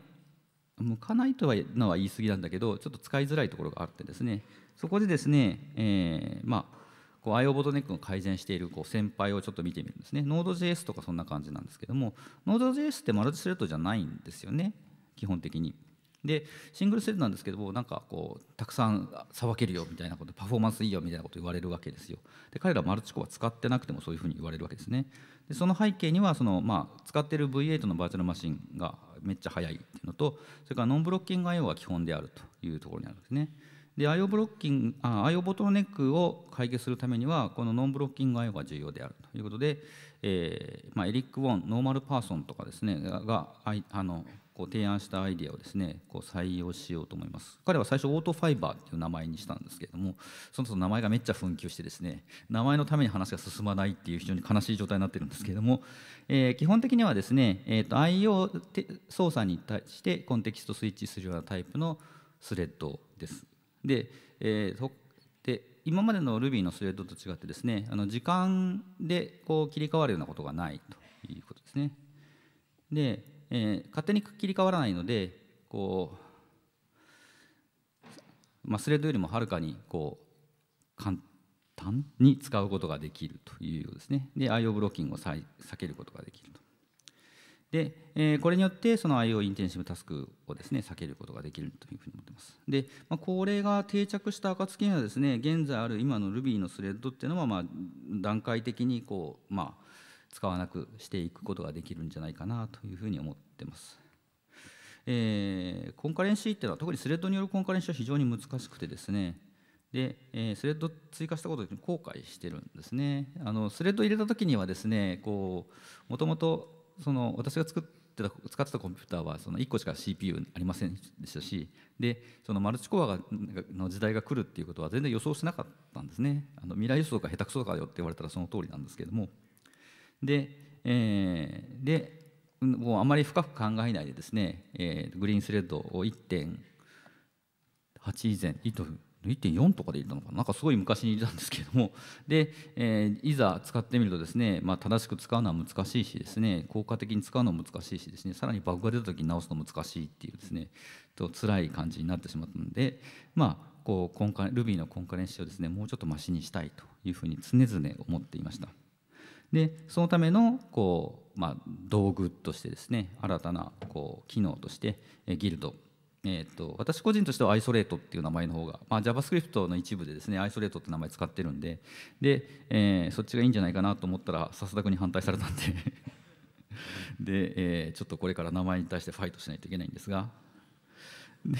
向かないとはのは言い過ぎなんだけどちょっと使いづらいところがあってですねそこでですね、えー、まあこう IO ボトネックを改善しているこう先輩をちょっと見てみるんですね Node.js とかそんな感じなんですけども Node.js ってマルチスレッドじゃないんですよね基本的に。でシングルスレッドなんですけどもなんかこうたくさんさばけるよみたいなことパフォーマンスいいよみたいなこと言われるわけですよで彼らマルチコア使ってなくてもそういうふうに言われるわけですねでその背景にはその、まあ、使ってる V8 のバーチャルマシンがめっちゃ速いっていうのとそれからノンブロッキング IO は基本であるというところにあるんですね。で IO ブロッキングあ IO ボトルネックを解決するためにはこのノンブロッキング IO が重要であるということで、えーまあ、エリック・ウォンノーマルパーソンとかですねがあのこう提案したアイデアをですねこう採用しようと思います彼は最初オートファイバーっていう名前にしたんですけれどもそもそも名前がめっちゃ紛糾してですね名前のために話が進まないっていう非常に悲しい状態になってるんですけれども、えー、基本的にはですね、えーと、と IO 操作に対してコンテキストスイッチするようなタイプのスレッドですで,、えー、で今までの Ruby のスレッドと違ってですねあの時間でこう切り替わるようなことがないということですね。で、えー、勝手に切り替わらないのでこう、まあ、スレッドよりもはるかにこう簡単に使うことができるというようですね。で IO ブロッキングを避けることができると。で、えー、これによってその IO インテンシブタスクをですね避けることができるというふうに思ってます。で、まあ、これが定着した暁にはですね現在ある今の Ruby のスレッドっていうのはまあ段階的にこうまあ使わなくしていくことができるんじゃないかなというふうに思ってます。えー、コンカレンシーっていうのは特にスレッドによるコンカレンシーは非常に難しくてですねで、えー、スレッド追加したことで後悔してるんですねあのスレッド入れた時にはですねこうもともとその私が作ってた使ってたコンピューターはその1個しか CPU ありませんでしたしでそのマルチコアがの時代が来るっていうことは全然予想しなかったんですねあの未来予想が下手くそだよって言われたらその通りなんですけどもで,、えー、でもうあまり深く考えないでですね、えー、グリーンスレッドを1.8以前、1.8 1.4とかで入れたのかななんかすごい昔に入れたんですけどもで、えー、いざ使ってみるとですね、まあ、正しく使うのは難しいしですね効果的に使うのは難しいしですねさらにバグが出た時に直すの難しいっていうですねと辛い感じになってしまったのでまあこうコンカ Ruby のコンカレンシーをですねもうちょっとましにしたいというふうに常々思っていました。でそのためのこう、まあ、道具としてですね新たなこう機能としてギルドえーと、私個人としてはアイソレートっていう名前の方が、まあ、JavaScript の一部でですねアイソレートって名前使ってるんでで、えー、そっちがいいんじゃないかなと思ったらさすがに反対されたんで で、えー、ちょっとこれから名前に対してファイトしないといけないんですがで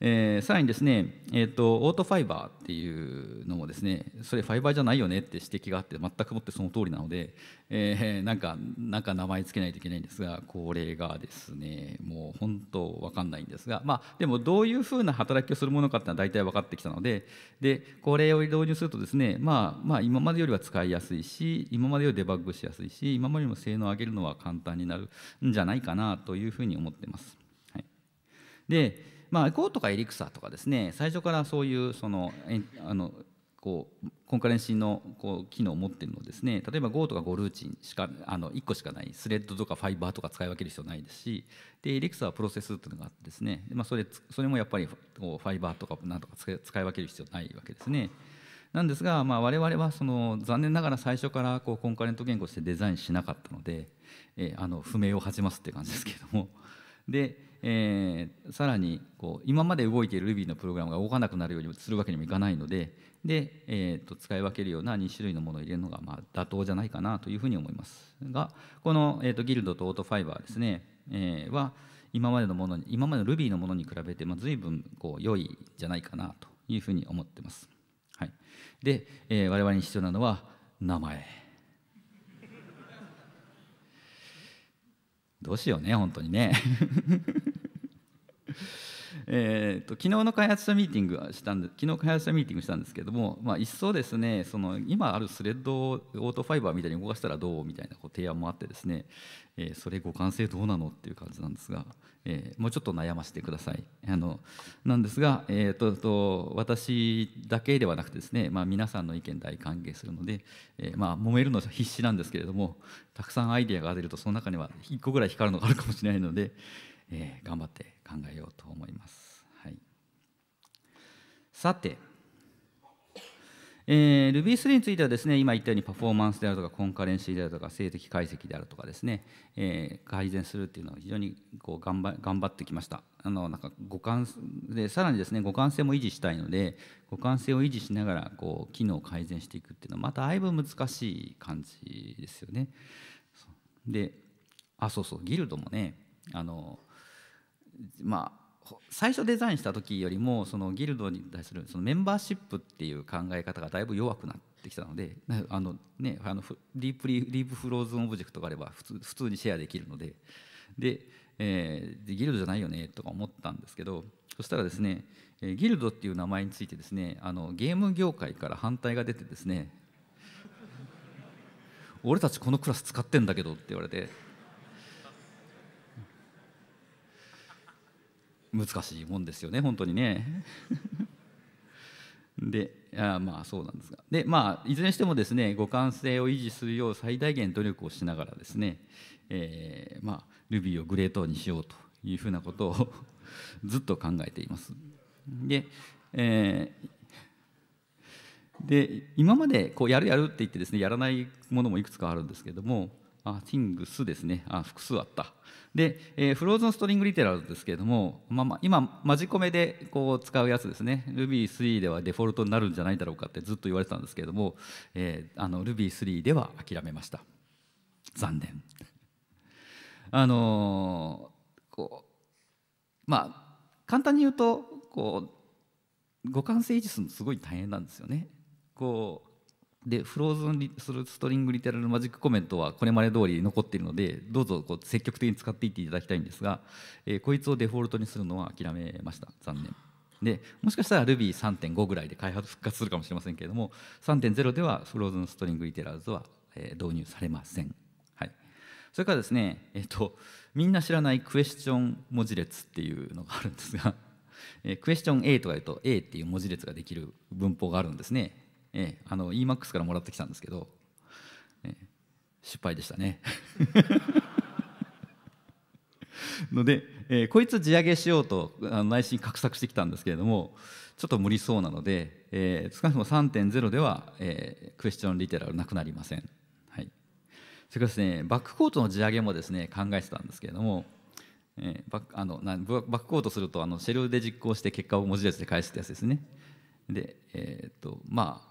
えー、さらにですね、えーと、オートファイバーっていうのもですねそれファイバーじゃないよねって指摘があって全くもってその通りなので、えー、なんかなんか名前つけないといけないんですがこれがですねもう本当分かんないんですが、まあ、でもどういうふうな働きをするものかっていうのは大体分かってきたのででこれを導入するとですね、まあ、まあ今までよりは使いやすいし今までよりデバッグしやすいし今までよりも性能を上げるのは簡単になるんじゃないかなというふうに思ってます。はい、でまあ、Go とかエリクサとかですね最初からそういうそのあのこうコンカレンシーのこう機能を持ってるのですね例えば Go とか Go ルーチンしかあの1個しかないスレッドとかファイバーとか使い分ける必要ないですしでエリクサはプロセスというのがあってですね、まあ、それそれもやっぱりこうファイバーとかなんとか使い分ける必要ないわけですね。なんですが、まあ、我々はその残念ながら最初からこうコンカレント言語としてデザインしなかったので、えー、あの不明を恥じますって感じですけれどもでえー、さらにこう今まで動いている Ruby のプログラムが動かなくなるようにするわけにもいかないのでで、えー、と使い分けるような2種類のものを入れるのがまあ妥当じゃないかなというふうに思いますがこの、えー、とギルドとオートファイバーですね、えー、は今までのものに今までの Ruby のものに比べて、まあ、随分こう良いじゃないかなというふうに思ってます、はい、で、えー、我々に必要なのは名前どうしようね本当にねえーと、昨日の開発者ミーティングはしたんで昨日開発者ミーティングしたんですけども、まあ、一層ですねその今あるスレッドをオートファイバーみたいに動かしたらどうみたいなこう提案もあってですね、えー、それ互換性どうなのっていう感じなんですが、えー、もうちょっと悩ませてくださいあのなんですが、えーと、と私だけではなくてですね、まあ、皆さんの意見大歓迎するので、えー、まあ揉めるのは必死なんですけれどもたくさんアイデアが出るとその中には1個ぐらい光るのがあるかもしれないので、えー、頑張って考えようと思います。はい、さて、えー、Ruby3 についてはですね今言ったようにパフォーマンスであるとかコンカレンシーであるとか性的解析であるとかですね、えー、改善するっていうのは非常にこう頑張頑張ってきましたあのなんか互換でさらにですね互換性も維持したいので互換性を維持しながらこう機能を改善していくっていうのはまただいぶ難しい感じですよねであそうそうギルドもねあのまあ、最初デザインした時よりもそのギルドに対するそのメンバーシップっていう考え方がだいぶ弱くなってきたのであの、ね、あのディープリディープフローズンオブジェクトがあれば普通普通にシェアできるのでで、えー、ギルドじゃないよねとか思ったんですけどそしたらですねギルドっていう名前についてですねあのゲーム業界から反対が出てですね俺たちこのクラス使ってんだけどって言われて。難しいもんですよね本当にね であまあそうなんですがでまあいずれにしてもですね互換性を維持するよう最大限努力をしながらですね、えー、まあ Ruby をグレートにしようというふうなことを ずっと考えています。で,、えー、で今までこうやるやるって言ってですねやらないものもいくつかあるんですけどもあ t h ング g ですねあ複数あったで、えー、フローズンストリングリテラルですけれども、まあ、まあ今マジコメでこう使うやつですね Ruby3 ではデフォルトになるんじゃないだろうかってずっと言われてたんですけれども、えー、あの Ruby3 では諦めました残念あのー、こうまあ簡単に言うとこう互換性維持するのすごい大変なんですよねこうでフローズンするストリングリテラルマジックコメントはこれまで通り残っているのでどうぞこう積極的に使っていっていただきたいんですが、えー、こいつをデフォルトにするのは諦めました残念でもしかしたら Ruby3.5 ぐらいで開発復活するかもしれませんけれども3.0ではフローズンストリングリテラルズは、え導入されません、はい、それからですねえっ、とみんな知らないクエスチョン文字列っていうのがあるんですが、えー、クエスチョン A とか言うと A っていう文字列ができる文法があるんですねえあの EMAX からもらってきたんですけど、え失敗でしたね ので、えこいつ地上げしようと内心画策してきたんですけれどもちょっと無理そうなので、えー、少なくとも3.0では、えクエスチョンリテラルなくなりません、はい、それからですねバックコートの地上げもですね考えてたんですけれども、えー、バックあのなバックコートするとあのシェルで実行して結果を文字列で返すってやつですねでえー、っとまあ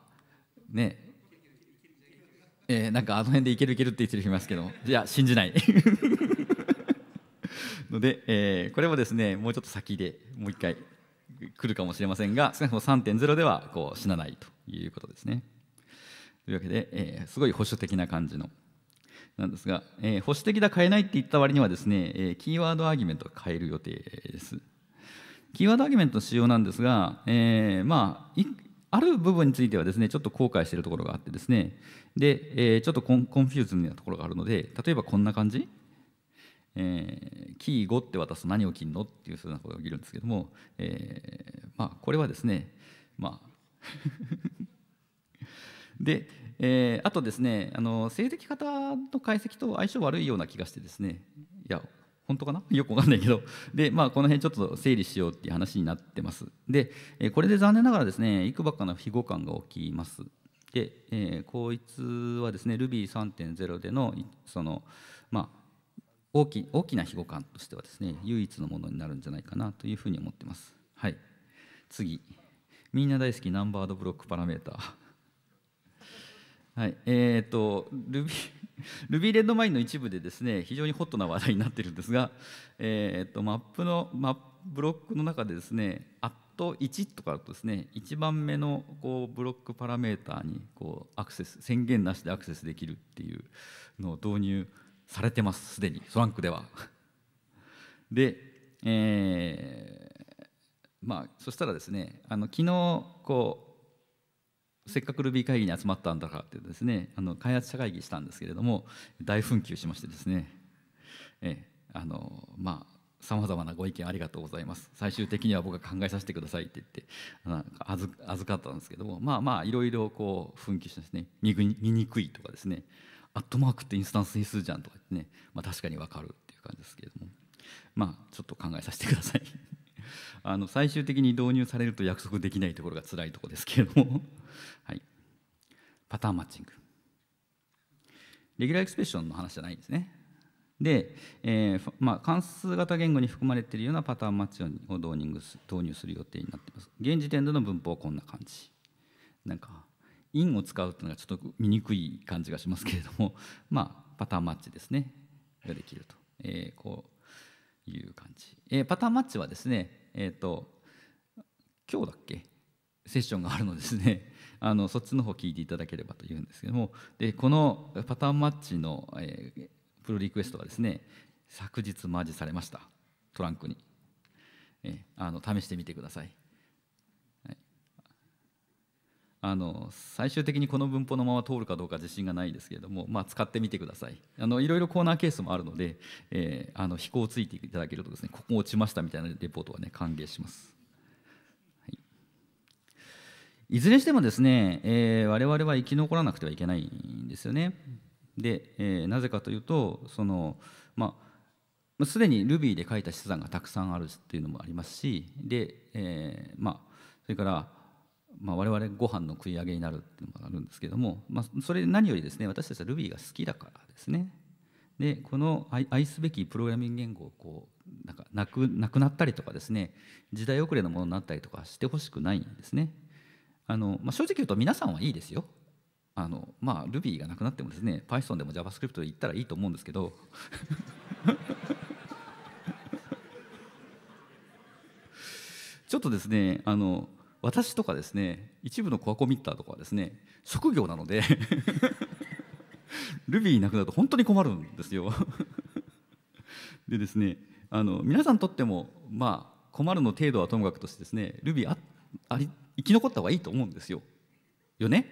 ねえー、なんかあの辺でいけるいけるって言ってる人いますけどいや信じない ので、えー、これもですねもうちょっと先でもう一回来るかもしれませんが少なくとも3.0ではこう死なないということですね。というわけで、えー、すごい保守的な感じのなんですが、えー、保守的だ変えないって言った割にはですね、えー、キーワードアーギュメントを変える予定です。キーワードアーギュメントの仕様なんですが、えー、まあある部分についてはですねちょっと後悔しているところがあってですねで、えー、ちょっとコンコンフューズなところがあるので例えばこんな感じ、えー、キー5って渡すと何を切るのっていうふうなことが起きるんですけども、えー、まあこれはですねまあ で、えー、あとですねあの性的型の解析と相性悪いような気がしてですねいや本当かな よくわかんないけど。で、まあ、この辺ちょっと整理しようっていう話になってます。で、えこれで残念ながらですね、いくばかの非互換が起きます。で、えー、こいつはですね、Ruby3.0 での、その、まあ、大き大きな非互換としてはですね、唯一のものになるんじゃないかなというふうに思ってます。はい。次。みんな大好きナンバードブロックパラメーター。はい、えっ、ー、とルビ。ルビーレッドマインの一部でですね非常にホットな話題になってるんですが、えっ、ー、とマップのマップブロックの中でですねアッ1とかだとですね1番目のこうブロックパラメーターにこうアクセス宣言なしでアクセスできるっていうのを導入されてますすでにソランクでは。で、えー、まあそしたらですねあの昨日こうせっかく Ruby 会議に集まったんだからってですねあの開発者会議したんですけれども大紛糾しましてですねえあのまあさまざまなご意見ありがとうございます最終的には僕が考えさせてくださいって言ってあの預預かったんですけどもまあまあいろいろこう紛糾してですね見にくいとかですねアットマークってインスタンス変数じゃんとか言ってね、まあ、確かに分かるっていう感じですけれどもまあちょっと考えさせてください。あの最終的に導入されると約束できないところが辛いところですけれども はい、パターンマッチングレギュラーエクスペッションの話じゃないんですねで、えーまあ、関数型言語に含まれているようなパターンマッチを導入す導入する予定になっています現時点での文法はこんな感じなんか「in」を使うというのがちょっと見にくい感じがしますけれどもまあパターンマッチですねができると、えー、こういう感じ、えー、パターンマッチはですねえっ、ー、と今日だっけセッションがあるのですね あのそっちの方聞いていただければというんですけどもでこのパターンマッチの、えー、プロリクエストはですね昨日マージされましたトランクに、えー、あの試してみてくださいあの最終的にこの文法のまま通るかどうか自信がないですけれども、まあ、使ってみてくださいあのいろいろコーナーケースもあるので、えー、あの飛行をついていただけるとですねここ落ちましたみたいなレポートはね歓迎します、はい、いずれにしてもですね、えー、我々は生き残らなくてはいけないんですよねで、えー、なぜかというとそのまあすでに Ruby で書いた資産がたくさんあるっていうのもありますしで、えー、まあそれからまあ、我々ご飯の食い上げになるっていうのがあるんですけども、まあ、それ何よりですね私たちは Ruby が好きだからですねでこの愛すべきプログラミング言語をこうなんかなくなくなったりとかですね時代遅れのものになったりとかしてほしくないんですねあの、まあ、正直言うと皆さんはいいですよあのまあ Ruby がなくなってもですね Python でも JavaScript で言ったらいいと思うんですけど ちょっとですねあの私とかですね一部のコアコミッターとかはですね職業なので ルビーなくなると本当に困るんですよ でですねあの皆さんにとってもまあ困るの程度はともかくとしてですねルビーああり生き残った方がいいと思うんですよ。よね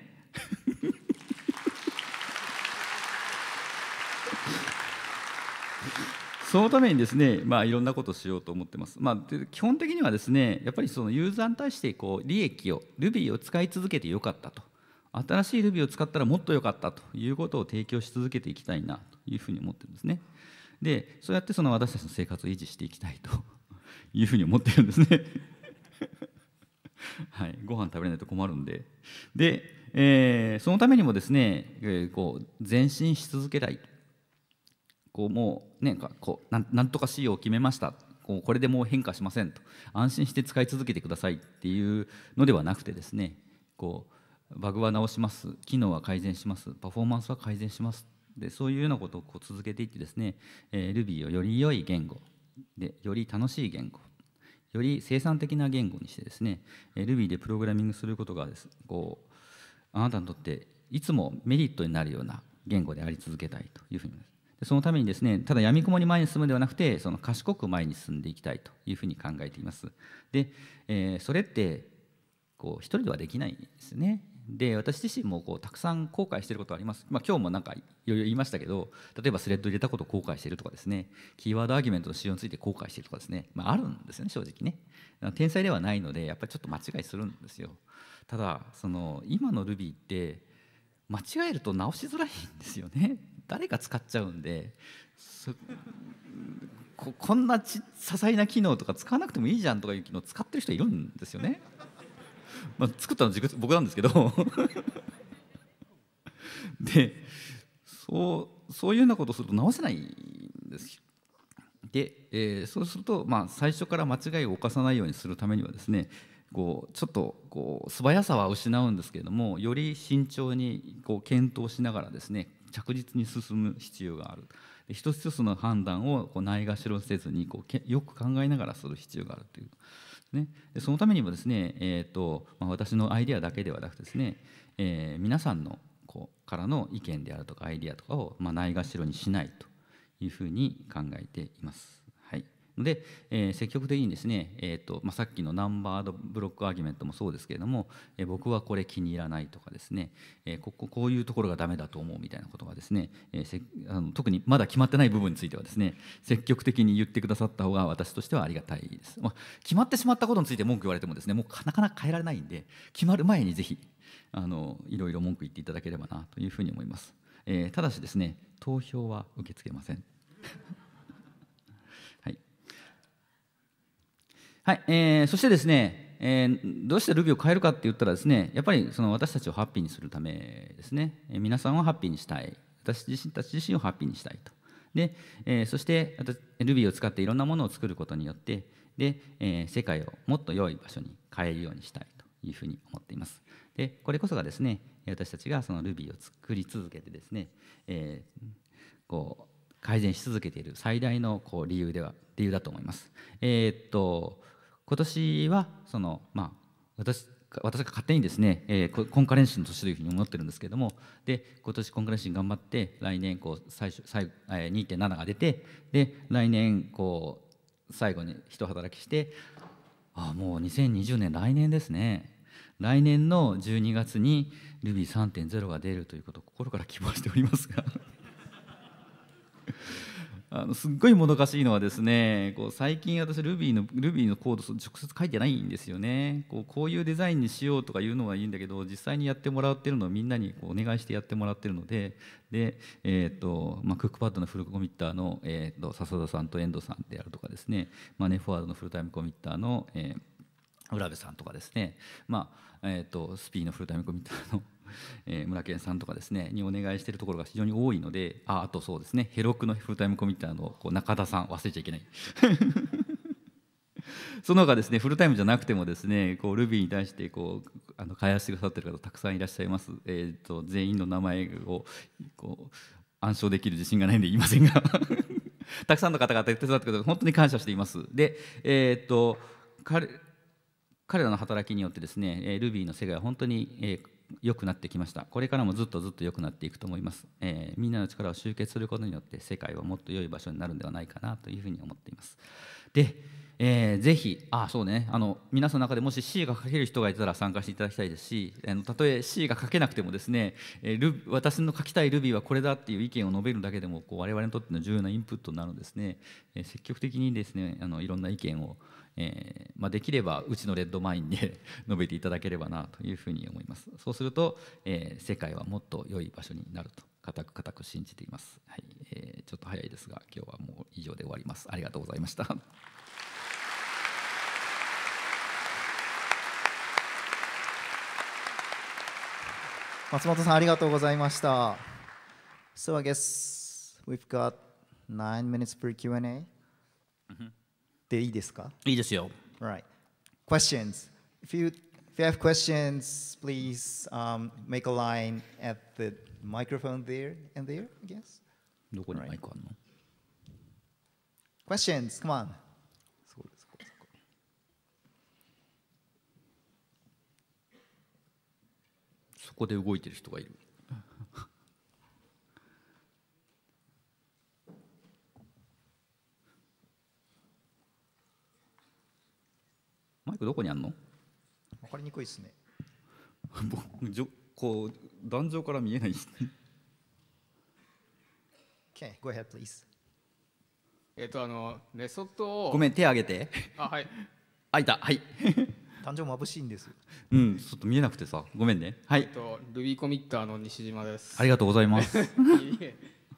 そのためにですね、まあ、いろんなことをしようと思ってます。まあ、基本的にはですね、やっぱりそのユーザーに対してこう利益を、Ruby を使い続けてよかったと、新しい Ruby を使ったらもっとよかったということを提供し続けていきたいなというふうに思ってるんですね。で、そうやってその私たちの生活を維持していきたいと いうふうに思ってるんですね。はい、ご飯食べれないと困るんで。で、えー、そのためにもですね、えー、こう前進し続けたいこうもうねこうなんなんとか仕様を決めましたこうこれでもう変化しませんと安心して使い続けてくださいっていうのではなくてですねこうバグは直します機能は改善しますパフォーマンスは改善しますでそういうようなことをこう続けていってですね、えー、Ruby をより良い言語でより楽しい言語より生産的な言語にしてですね Ruby でプログラミングすることがですこうあなたにとっていつもメリットになるような言語であり続けたいというふうに思います。でそのためにですねただやみくもに前に進むではなくてその賢く前に進んでいきたいというふうに考えていますで、えー、それってこう一人ではできないんですねで私自身もこうたくさん後悔してることあります、まあ、今日もなんかいろいろ言いましたけど例えばスレッド入れたことを後悔してるとかですねキーワードアーギュメントの使用について後悔してるとかですね、まあ、あるんですよね正直ね天才ではないのでやっぱりちょっと間違いするんですよただその今の Ruby って間違えると直しづらいんですよね誰か使っちゃうんでここんな些細な機能とか使わなくてもいいじゃんとかいう機能使ってる人いるんですよね。まあ、作ったの僕なんですけどでそうそういうようなことをすると直せないんですで、えー、そうすると、まあ、最初から間違いを犯さないようにするためにはですねこうちょっとこう素早さは失うんですけれどもより慎重にこう検討しながらですね着実に進む必要があるで一つ一つの判断をこうないがしろせずにこうけよく考えながらする必要があるという。ね、でそのためにもですね、えーとまあ、私のアイデアだけではなくてですね、えー、皆さんのこうからの意見であるとかアイデアとかを、まあ、ないがしろにしないというふうに考えています。で、えー、積極的にですね、えーとまあ、さっきのナンバードブロックアーギュメントもそうですけれども、えー、僕はこれ気に入らないとかですね、えー、こここういうところがダメだと思うみたいなことがですね、えー、あの特にまだ決まってない部分についてはですね積極的に言ってくださった方が私としてはありがたいです、まあ、決まってしまったことについて文句言われてもですねもうなかなか変えられないんで決まる前にぜひあのいろいろ文句言っていただければなというふうに思います、えー、ただしですね投票は受け付けませんはい、えー、そしてですね、えー、どうして Ruby を変えるかって言ったらですね、やっぱりその私たちをハッピーにするためですね、えー、皆さんをハッピーにしたい、私自身たち自身をハッピーにしたいと。で、えー、そして Ruby を使っていろんなものを作ることによって、で、えー、世界をもっと良い場所に変えるようにしたいというふうに思っています。で、これこそがですね、私たちがその Ruby を作り続けてですね、えー、こう改善し続けている最大のこう理由では理由だと思います。えー、っと今年はその、まあ、私私が勝手にですね、えー、コンカレンシーの年というふうに思ってるんですけどもで今年コンカレンシー頑張って来年こう最初最後、え2.7が出てで来年こう最後に一働きしてあもう2020年来年ですね来年の12月に Ruby3.0 が出るということを心から希望しておりますがあのすっごいもどかしいのはですねこう最近私 Ruby の Ruby のコード直接書いてないんですよねこうこういうデザインにしようとかいうのはいいんだけど実際にやってもらってるのをみんなにこうお願いしてやってもらってるのでで、えーとまあ、クックパッドのフルコミッターの、えーと、と笹田さんと遠藤さんであるとかですね、まあ、ネフォワードのフルタイムコミッターの、えー浦部さんとかですね、まあえーと、とスピーのフルタイムコミッターのえー、村健さんとかですねにお願いしているところが非常に多いのでああとそうですねヘロクのフルタイムコミッターのこう中田さん忘れちゃいけない その他ですねフルタイムじゃなくてもですねこう Ruby に対してこうあの開発してくださってる方たくさんいらっしゃいます、えーと、全員の名前をこう暗唱できる自信がないんで言いませんが たくさんの方々手伝ってくださって本当に感謝していますでえっ、ー、と彼彼らの働きによってですね Ruby の世界は本当に、えー良くなってきましたこれからもずっとずっと良くなっていくと思います、えー、みんなの力を集結することによって世界はもっと良い場所になるんではないかなというふうに思っていますで、えー、ぜひあそうねあの皆さんの中でもし C が書ける人がいたら参加していただきたいですしたとえ C が書けなくてもですね、えー、私の書きたい Ruby はこれだっていう意見を述べるだけでもこう我々にとっての重要なインプットになるんですね、えー、積極的にですねあのいろんな意見をえー、まあ、できればうちのレッドマインで 述べていただければなというふうに思いますそうすると、えー、世界はもっと良い場所になると固く固く信じています、はいえー、ちょっと早いですが今日はもう以上で終わりますありがとうございました 松本さんありがとうございました So I guess we've got nine minutes for Q&A、でいいですかいいですよ。Right. Questions. If you, if you have questions, please、um, make a line at the microphone there and there, I guess. どこにマイクあるの、right. ?Questions, come on. そこそこそこそこで動いてる人がいる。マイクどこにあるの分かりにくいですねもうじょこう壇上から見えない o k a go ahead please えっとあのメソッドをごめん手挙げてあはいあいたはい誕生眩しいんですうんちょっと見えなくてさごめんねはい、えっと、ルビーコミッターの西島ですありがとうございます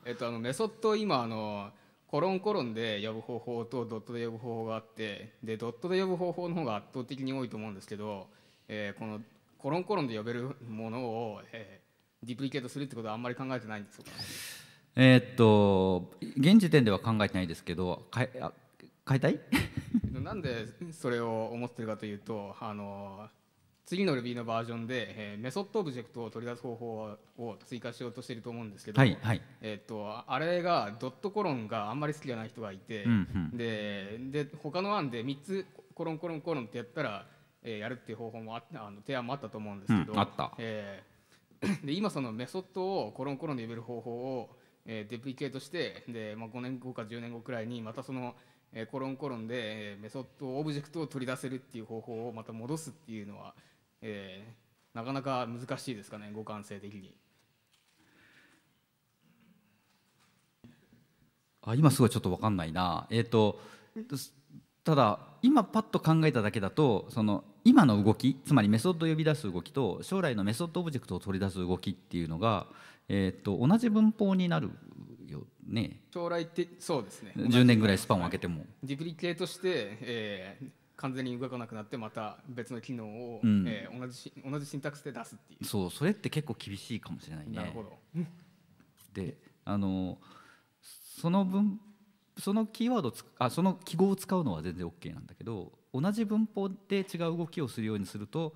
えっとあのメソッド今あのコロンコロンで呼ぶ方法とドットで呼ぶ方法があってでドットで呼ぶ方法の方が圧倒的に多いと思うんですけど、えー、このコロンコロンで呼べるものを、えー、ディプリケートするってことはあんまり考えてないんですかえー、っと現時点では考えてないですけど変えたい なんでそれを思ってるかというとあの次の Ruby のバージョンで、えー、メソッドオブジェクトを取り出す方法を追加しようとしていると思うんですけど、はいはい、えっ、ー、とあれがドットコロンがあんまり好きじゃない人がいて、うんうん、でで他の案で3つコロンコロンコロンってやったら、えー、やるっていう方法もああの提案もあったと思うんですけど、うん、あった、えー、で今そのメソッドをコロンコロンで呼べる方法を、えー、デプリケートしてで、まあ、5年後か10年後くらいにまたそのえコロンコロンで、えメソッドオブジェクトを取り出せるっていう方法をまた戻すっていうのはえー、なかなか難しいですかね互換性的に。あ今すごいちょっと分かんないな。えーと、ただ今パッと考えただけだとその今の動きつまりメソッドを呼び出す動きと将来のメソッドオブジェクトを取り出す動きっていうのが、えーと、同じ文法になるよね将来ってそうですね10年ぐらいスパンを空けても。ディプリケートして、えー完全に動かなくなってまた別の機能を、うん、えー、同じ同じシンタクスで出すっていうそうそれって結構厳しいかもしれないねなるほどであのその分そのキーワードあその記号を使うのは全然 OK なんだけど同じ文法で違う動きをするようにすると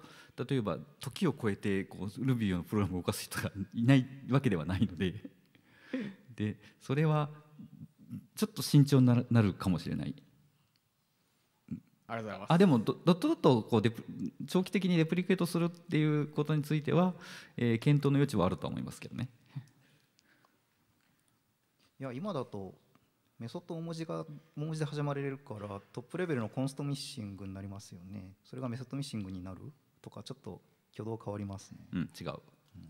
例えば時を超えてこう Ruby のプログラムを動かす人がいないわけではないのででそれはちょっと慎重になるかもしれないありがとうございますあでもドットドットをこうデ長期的にレプリケートするっていうことについては、えー、検討の余地はあると思いますけどね。いや今だとメソッド大文字が大文字で始まれるからトップレベルのコンストミッシングになりますよねそれがメソッドミッシングになるとかちょっと挙動変わりますね、うん、違う、うん、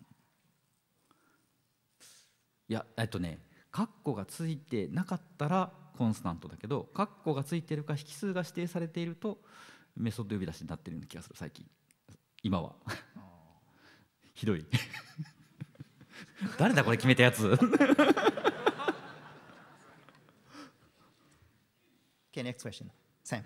いやえっとね括弧がついてなかったらコンスタントだけど括弧がついてるか引数が指定されているとメソッド呼び出しになってるような気がする最近今はひどい誰だこれ決めたやつ Okay, next question. Sam.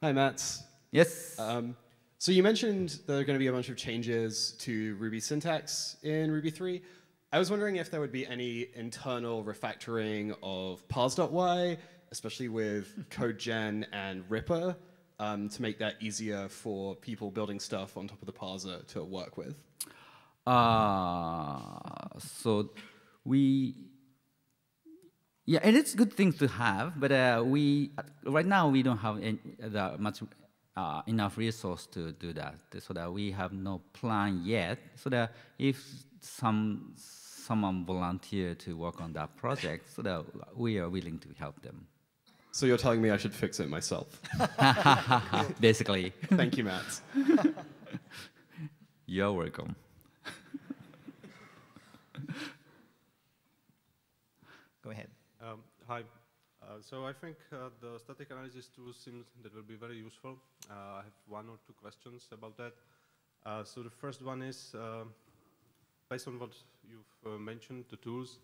Hi, Mats. Yes. Um, so you mentioned there are going to be a bunch of changes to Ruby syntax in Ruby 3. I was wondering if there would be any internal refactoring of parse.y, especially with CodeGen and Ripper, um, to make that easier for people building stuff on top of the parser to work with. Uh, so we, yeah, and it's good thing to have, but uh, we, right now we don't have any, much uh, enough resource to do that so that we have no plan yet so that if some someone volunteer to work on that project so that we are willing to help them. So you're telling me I should fix it myself? Basically. Thank you, Matt. you're welcome. Go ahead. Um, hi. Uh, so I think uh, the static analysis tool seems that will be very useful. Uh, I have one or two questions about that. Uh, so the first one is, um, based on what you've uh, mentioned, the tools,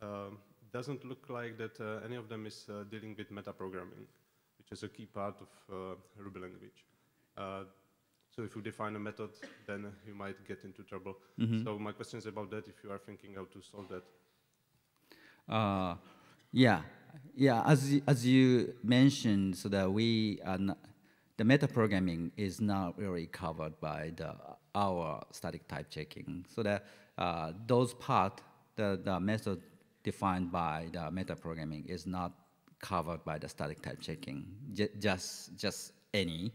uh, doesn't look like that uh, any of them is dealing with metaprogramming, which is a key part of Ruby language. So if you define a method, then you might get into trouble. Mm -hmm. So my question is about that. If you are thinking how to solve that. Uh, yeah, yeah. As as you mentioned, so that we not, the metaprogramming is not really covered by the our static type checking. So that uh, those part, the, the method defined by the metaprogramming is not covered by the static type checking. J just, just any,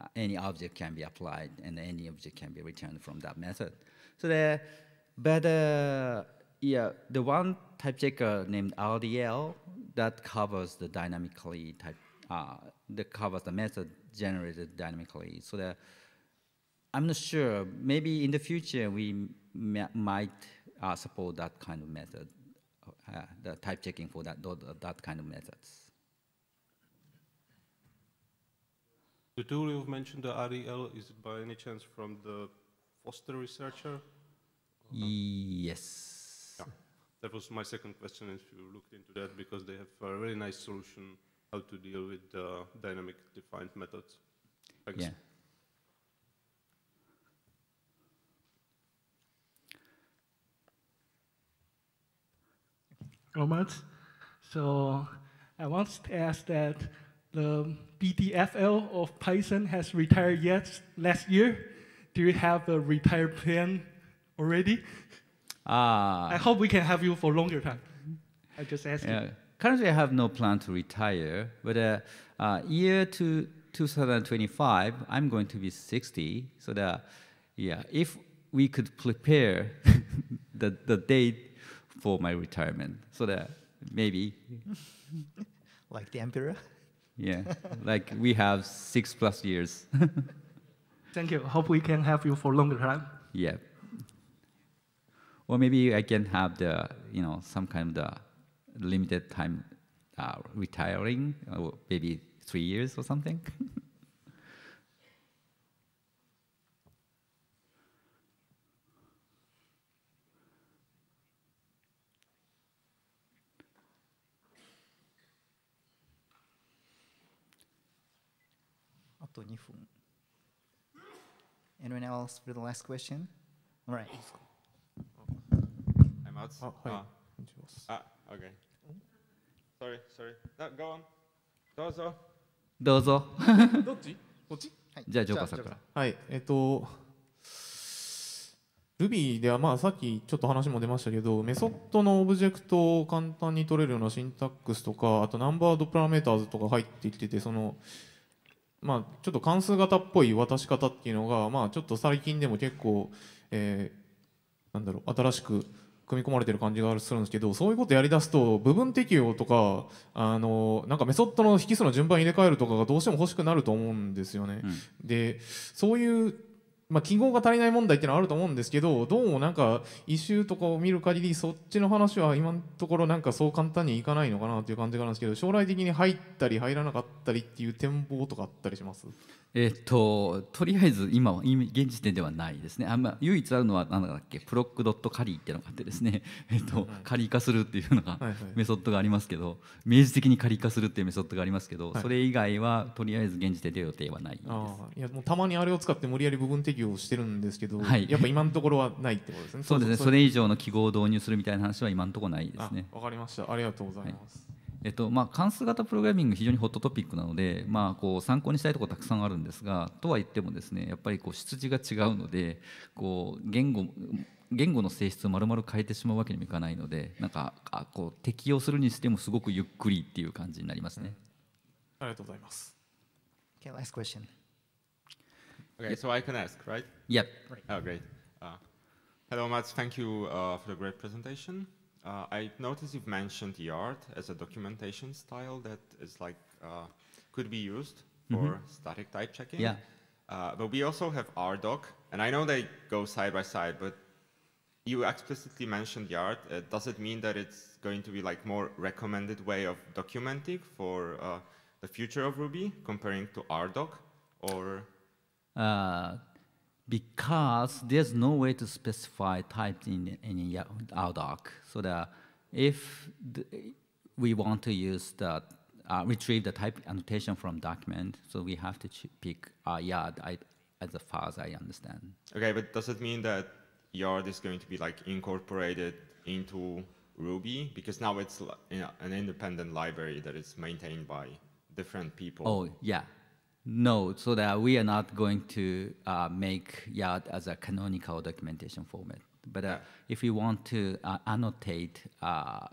uh, any object can be applied and any object can be returned from that method. So the, but uh, yeah, the one type checker named RDL that covers the dynamically type, uh, that covers the method generated dynamically. So the I'm not sure. Maybe in the future we might uh, support that kind of method, uh, the type checking for that, that kind of methods. The tool you've mentioned, the REL, is it by any chance from the Foster researcher? Yes. Yeah. That was my second question, if you looked into that, because they have a really nice solution how to deal with uh, dynamic defined methods. Thanks. Yeah. romance. So I want to ask that the BDFL of Python has retired yet last year. Do you have a retire plan already? Uh, I hope we can have you for longer time. I just asked yeah. You. Currently, I have no plan to retire, but uh, uh, year to 2025, I'm going to be 60. So that, yeah, if we could prepare the, the date for my retirement so that maybe like the emperor yeah like we have six plus years thank you hope we can have you for longer time yeah or maybe i can have the you know some kind of the limited time uh, retiring or maybe three years or something と2分。Anyone else for the last question? All right. I'm out. Oh, h h okay. Sorry, sorry. No, go on. どうぞ。どっちっちじゃあ、ジョーカーさんから。はい、えっ、と、Ruby では、まあ、さっきちょっと話も出ましたけど、メソッドのオブジェクトを簡単に取れるようなシンタックスとか、あとナンバードプラメーターズとか入ってきてて、その、まあ、ちょっと関数型っぽい渡し方っていうのが、まあ、ちょっと最近でも結構、えー、なんだろう新しく組み込まれてる感じがするんですけどそういうことやりだすと部分適用とかあのなんかメソッドの引数の順番入れ替えるとかがどうしても欲しくなると思うんですよね。うん、でそういうまあ、記号が足りない問題っていうのはあると思うんですけどどうもなんか異臭とかを見る限りそっちの話は今のところなんかそう簡単にいかないのかなという感じがあるんですけど将来的に入ったり入らなかったりっていう展望とかあったりしますえっと、とりあえず今は現時点ではないですねあん、ま唯一あるのは何だっけプロックドットカリーっていうのがあってですね、えっと、カリー化するっていうのがメソッドがありますけど明示的にカリー化するっていうメソッドがありますけど、それ以外はとりあえず現時点で予定はないですいやもうたまにあれを使って無理やり部分適用してるんですけど、はい、やっぱ今のところはないってことですねそうですねそれ以上の記号を導入するみたいな話は今のところないですねわかりましたありがとうございます、はいっとまあ、関数型プログラミング非常にホットトピックなので、まあ、こう参考にしたいところたくさんあるんですがとは言ってもですねやっぱりこう出自が違うのでこう言語言語の性質をまるまる変えてしまうわけにもいかないのでなんかあこう適用するにしてもすごくゆっくりっていう感じになりますね。ありがとうございます。Okay, last question. Okay, so I can ask, right? Yep. Oh, great. Uh, hello, Mats. Thank you uh, for the great presentation. Uh, I noticed you've mentioned Yard as a documentation style that is like uh, could be used mm-hmm. for mm -hmm. static type checking. Yeah. Uh, but we also have RDoc, and I know they go side by side, but you explicitly mentioned Yard. Uh, does it mean that it's going to be like more recommended way of documenting for uh, the future of Ruby comparing to RDoc, or? Uh, because there's no way to specify types in, our doc, So that if the, we want to use the uh, retrieve the type annotation from document, so we have to pick uh, yard I, as far as I understand. Okay, but does it mean that yard is going to be like incorporated into Ruby because now it's you know, an independent library that is maintained by different people? Oh yeah, no, so that we are not going to uh, make Yad as a canonical documentation format. But uh, if you want to uh, annotate uh,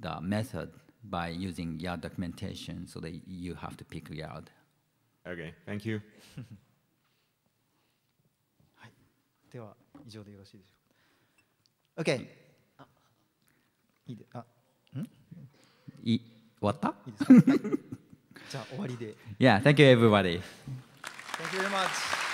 the method by using Yad documentation, so that you have to pick Yad. Okay, thank you. はい、では以上でよろしいでしょうか。OK。あ、いいで、あ、ん？い、終わった？いいですか。はい じゃあ終わりで。Yeah, thank you everybody. Thank you very much.